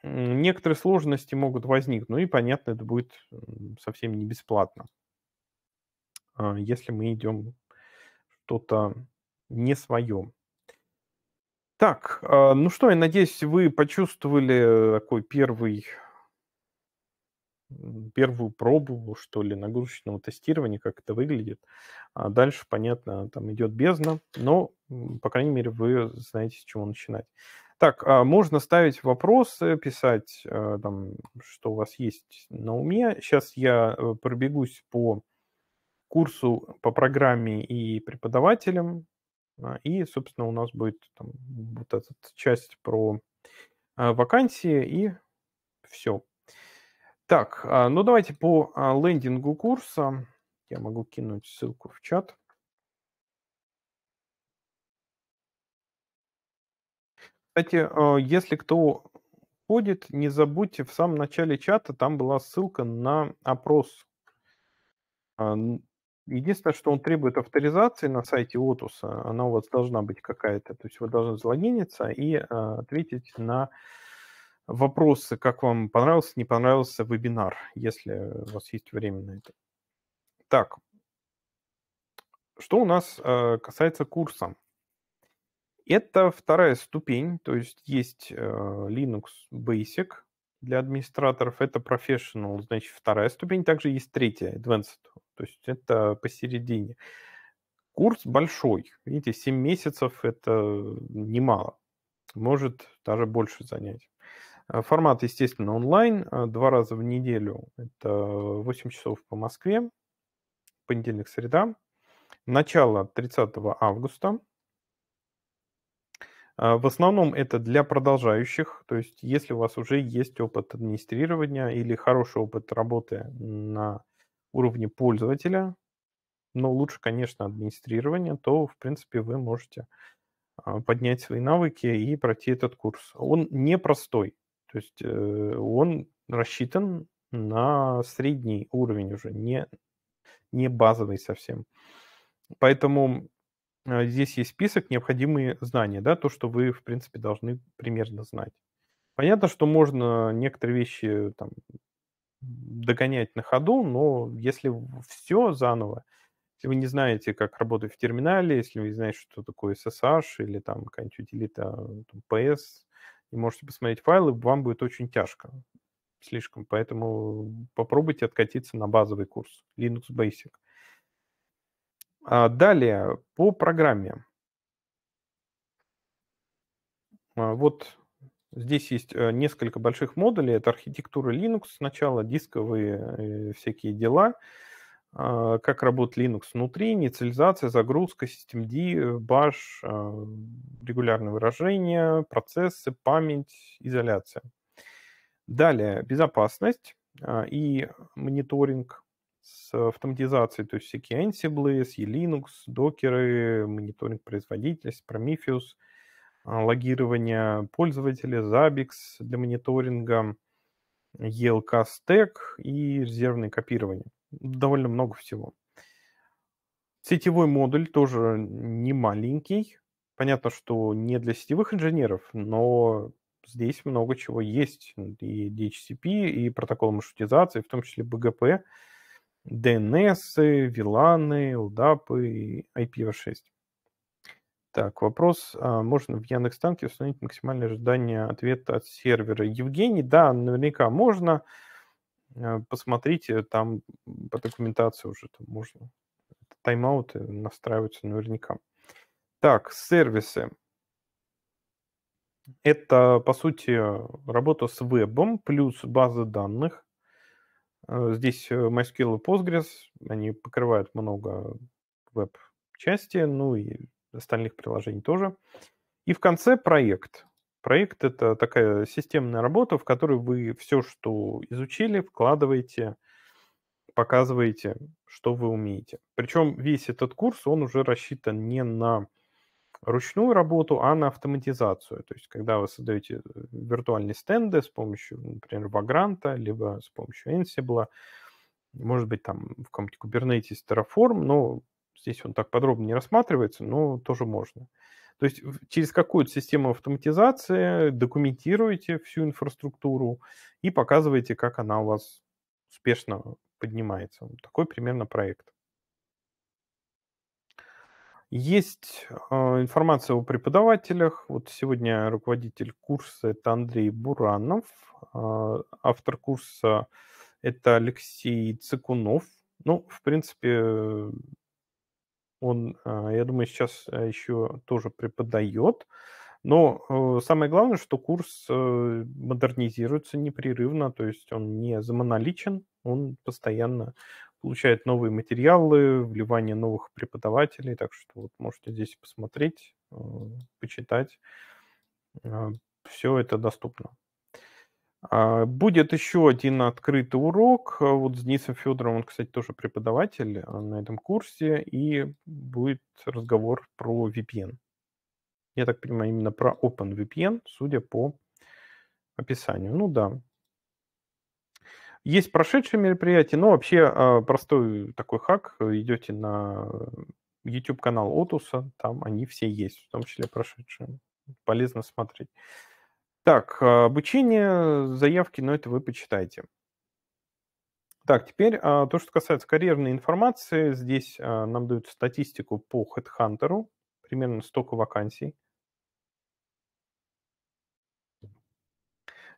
некоторые сложности могут возникнуть. Ну и, понятно, это будет совсем не бесплатно. А, если мы идем что-то не свое. Так, а, ну что, я надеюсь, вы почувствовали такой первый первую пробу, что ли, нагрузочного тестирования, как это выглядит. А дальше, понятно, там идет бездна, но, по крайней мере, вы знаете, с чего начинать. Так, а можно ставить вопросы, писать, э, там, что у вас есть на уме. Сейчас я э, пробегусь по курсу по программе и преподавателям. А, и, собственно, у нас будет там, вот эта часть про а, вакансии и все. Так, а, ну давайте по лендингу курса. Я могу кинуть ссылку в чат. Кстати, если кто ходит, не забудьте, в самом начале чата там была ссылка на опрос Единственное, что он требует авторизации на сайте Otus, она у вас должна быть какая-то, то есть вы должны залогиниться и э, ответить на вопросы, как вам понравился, не понравился вебинар, если у вас есть время на это. Так, что у нас э, касается курса? Это вторая ступень, то есть есть э, Linux Basic для администраторов, это Professional, значит, вторая ступень, также есть третья, Advanced то есть это посередине. Курс большой. Видите, 7 месяцев – это немало. Может даже больше занять. Э, формат, естественно, онлайн. Э, два раза в неделю. Это 8 часов по Москве. Понедельник, среда. Начало 30 августа. Э, в основном это для продолжающих, то есть если у вас уже есть опыт администрирования или хороший опыт работы на уровне пользователя, но лучше, конечно, администрирование, то, в принципе, вы можете а, поднять свои навыки и пройти этот курс. Он непростой, то есть э, он рассчитан на средний уровень уже, не, не базовый совсем. Поэтому а, здесь есть список необходимые знания, да, то, что вы, в принципе, должны примерно знать. Понятно, что можно некоторые вещи там, догонять на ходу, но если все заново, если вы не знаете, как работать в терминале, если вы не знаете, что такое SSH или там какая-нибудь утилита э, там, PS, не можете посмотреть файлы, вам будет очень тяжко слишком. Поэтому попробуйте откатиться на базовый курс Linux Basic. А далее, по программе. А, вот Здесь есть э, несколько больших модулей. Это архитектура Linux сначала, дисковые э, всякие дела, а, как работает Linux внутри, инициализация, загрузка, systemd, Bash, э, а, регулярные выражения, процессы, память, изоляция. Далее безопасность а, и мониторинг с автоматизацией, то есть всякие Ansible, с Linux, докеры, мониторинг производительности, Prometheus – а, логирования пользователя, Zabbix для мониторинга, ELK Stack и резервное копирование. Довольно много всего. Сетевой модуль тоже не маленький. Понятно, что не для сетевых инженеров, но здесь много чего есть. И DHCP, и протокол маршрутизации, в том числе BGP, DNS, VLAN, LDAP и IPv6. Так, вопрос. А, можно в Яндекс.Танке установить максимальное ожидание ответа от сервера? Евгений, да, наверняка можно. Э, посмотрите, там по документации уже там можно. Тайм-ауты настраиваются наверняка. Так, сервисы. Это, по сути, работа с вебом плюс база данных. Э, здесь э, MySQL и Postgres, они покрывают много веб-части, ну и остальных приложений тоже. И в конце проект. Проект — это такая системная работа, в которой вы все, что изучили, вкладываете, показываете, что вы умеете. Причем весь этот курс, он уже рассчитан не на ручную работу, а на автоматизацию. То есть, когда вы создаете э, виртуальные стенды с помощью, например, Vagrant, либо с помощью Ansible, может быть, там в каком-нибудь Kubernetes, Terraform, но Здесь он так подробно не рассматривается, но тоже можно. То есть через какую-то систему автоматизации документируете всю инфраструктуру и показываете, как она у вас успешно поднимается. Такой примерно проект. Есть а, информация о преподавателях. Вот сегодня руководитель курса это Андрей Буранов, а, автор курса это Алексей Цыкунов. Ну, в принципе, он, а, я думаю, сейчас а, еще тоже преподает. Но э, самое главное, что курс э, модернизируется непрерывно, то есть он не замоноличен, он постоянно получает новые материалы, вливание новых преподавателей, так что вот можете здесь посмотреть, э, почитать. Все это доступно. А, будет еще один открытый урок. А, вот с Денисом Федором, он, кстати, тоже преподаватель а, на этом курсе, и будет разговор про VPN. Я так понимаю, именно про OpenVPN, судя по описанию. Ну да. Есть прошедшие мероприятия, но вообще простой такой хак. Идете на YouTube-канал Отуса, там они все есть, в том числе прошедшие. Полезно смотреть. Так, а, обучение, заявки, но это вы почитайте. Так, теперь а, то, что касается карьерной информации. Здесь а, нам дают статистику по HeadHunter. Примерно столько вакансий.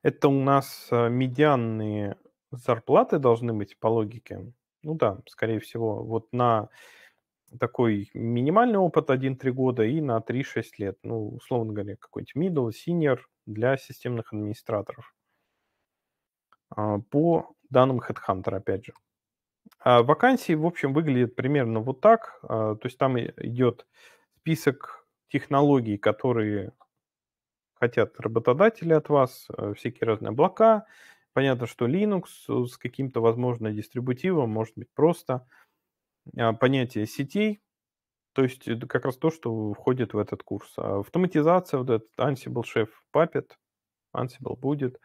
Это у нас медианные зарплаты должны быть по логике. Ну да, скорее всего, вот на такой минимальный опыт 1-3 года и на 3-6 лет. Ну, условно говоря, какой-нибудь middle, senior – для системных администраторов. А, по данным HeadHunter, опять же. А, вакансии, в общем, выглядят примерно вот так. А, то есть там идет список технологий, которые хотят работодатели от вас, э, всякие разные облака. Понятно, что Linux с каким-то, возможно, дистрибутивом, может быть, просто. Понятие сетей, то есть э, как раз то, что входит в этот курс. А автоматизация, вот этот Ansible Chef Puppet, Ansible будет.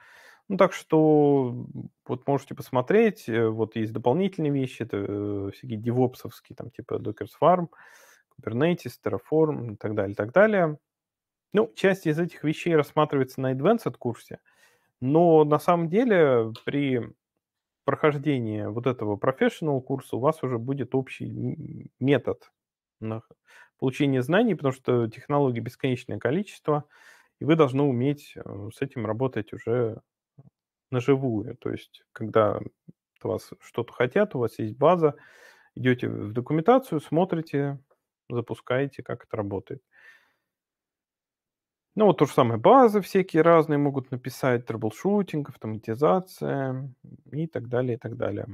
Ну, так что вот можете посмотреть, э, вот есть дополнительные вещи, это э, всякие девопсовские, там типа Docker Farm, Kubernetes, Terraform и так далее, так далее. Ну, часть из этих вещей рассматривается на Advanced курсе, но на самом деле при прохождении вот этого Professional курса у вас уже будет общий метод на получение знаний, потому что технологий бесконечное количество, и вы должны уметь э, с этим работать уже наживую. То есть, когда у вас что-то хотят, у вас есть база, идете в документацию, смотрите, запускаете, как это работает. Ну, вот то же самое, базы всякие разные могут написать, трэблшутинг, автоматизация и так далее, и так далее.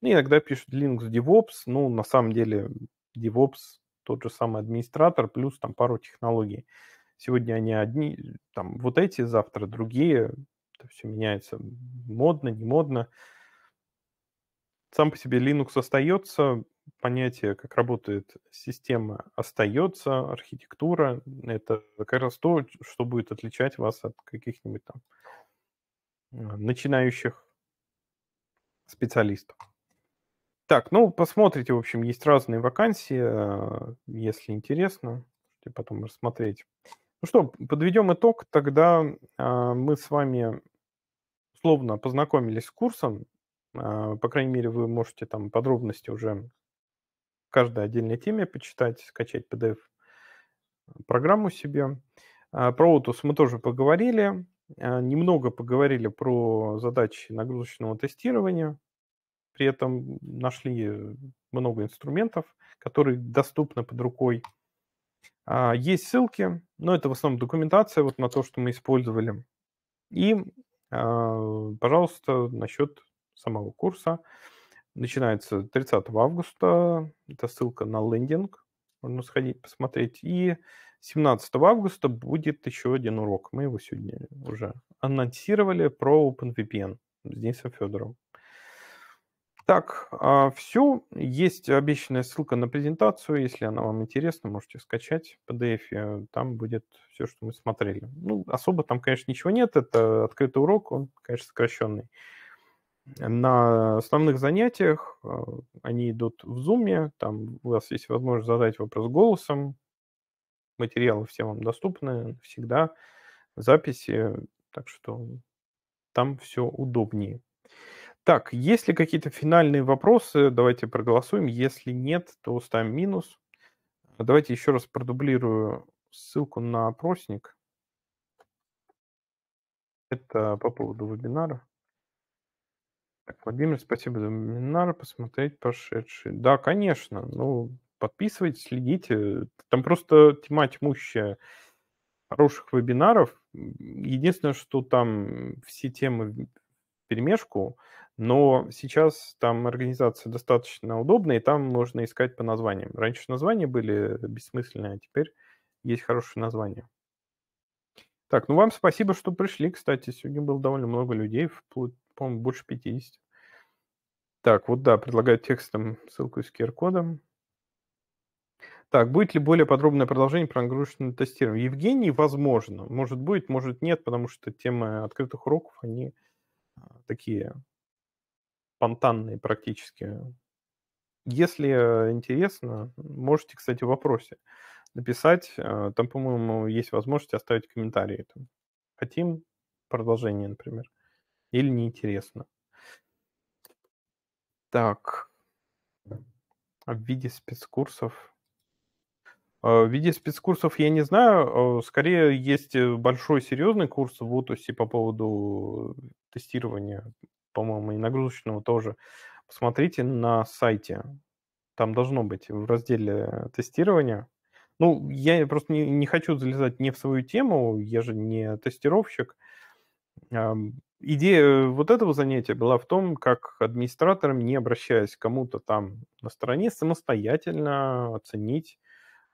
И иногда пишут Linux DevOps, ну, на самом деле DevOps тот же самый администратор, плюс там пару технологий. Сегодня они одни, там вот эти, завтра другие, это все меняется модно, не модно. Сам по себе Linux остается, понятие, как работает система, остается, архитектура. Это как раз то, что будет отличать вас от каких-нибудь там э, начинающих специалистов. Так, ну, посмотрите, в общем, есть разные вакансии, а, если интересно, потом рассмотреть. Ну что, подведем итог, тогда а, мы с вами условно познакомились с курсом, а, по крайней мере, вы можете там подробности уже каждой отдельной теме почитать, скачать PDF-программу себе. Про Otus мы тоже поговорили, немного поговорили про задачи нагрузочного тестирования, при этом нашли э, много инструментов, которые доступны под рукой. А, есть ссылки, но это в основном документация вот на то, что мы использовали. И, а, пожалуйста, насчет самого курса. Начинается 30 августа. Это ссылка на лендинг. Можно сходить посмотреть. И 17 августа будет еще один урок. Мы его сегодня уже анонсировали про OpenVPN с Денисом Федоровым. Так, а, все. Есть обещанная ссылка на презентацию. Если она вам интересна, можете скачать PDF. Э, там будет все, что мы смотрели. Ну, особо там, конечно, ничего нет. Это открытый урок, он, конечно, сокращенный. На основных занятиях э, они идут в Zoom. Там у вас есть возможность задать вопрос голосом. Материалы все вам доступны всегда. Записи. Так что там все удобнее. Так, есть ли какие-то финальные вопросы? Давайте проголосуем. Если нет, то ставим минус. Давайте еще раз продублирую ссылку на опросник. Это по поводу вебинара. Так, Владимир, спасибо за вебинар. Посмотреть прошедший. Да, конечно. Ну, подписывайтесь, следите. Там просто тьма тьмущая хороших вебинаров. Единственное, что там все темы перемешку, но сейчас там организация достаточно удобная, и там можно искать по названиям. Раньше названия были бессмысленные, а теперь есть хорошие названия. Так, ну вам спасибо, что пришли. Кстати, сегодня было довольно много людей, вплоть, по-моему, больше 50. Так, вот да, предлагаю текстом ссылку с QR-кодом. Так, будет ли более подробное продолжение про нагрузочное тестирование? Евгений, возможно. Может, быть, может, нет, потому что темы открытых уроков, они а, такие спонтанные практически. Если э, интересно, можете, кстати, в вопросе написать. Э, там, по-моему, есть возможность оставить комментарии. Там, хотим продолжение, например, или неинтересно. Так, а в виде спецкурсов. А в виде спецкурсов я не знаю. А скорее, есть э, большой серьезный курс в Лотосе по поводу тестирования по-моему, и нагрузочного тоже. Посмотрите на сайте. Там должно быть в разделе тестирования. Ну, я просто не, не хочу залезать не в свою тему, я же не тестировщик. Идея вот этого занятия была в том, как администраторам, не обращаясь к кому-то там на стороне, самостоятельно оценить,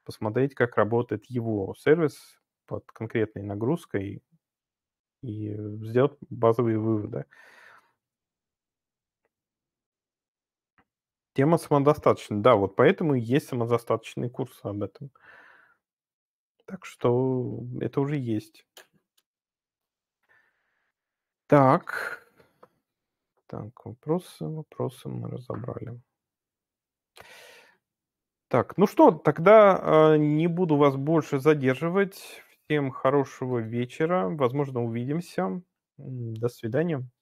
посмотреть, как работает его сервис под конкретной нагрузкой и сделать базовые выводы. Тема самодостаточная. Да, вот поэтому есть самодостаточные курсы об этом. Так что это уже есть. Так. Так, вопросы, вопросы мы разобрали. Так, ну что, тогда э, не буду вас больше задерживать. Всем хорошего вечера. Возможно, увидимся. До свидания.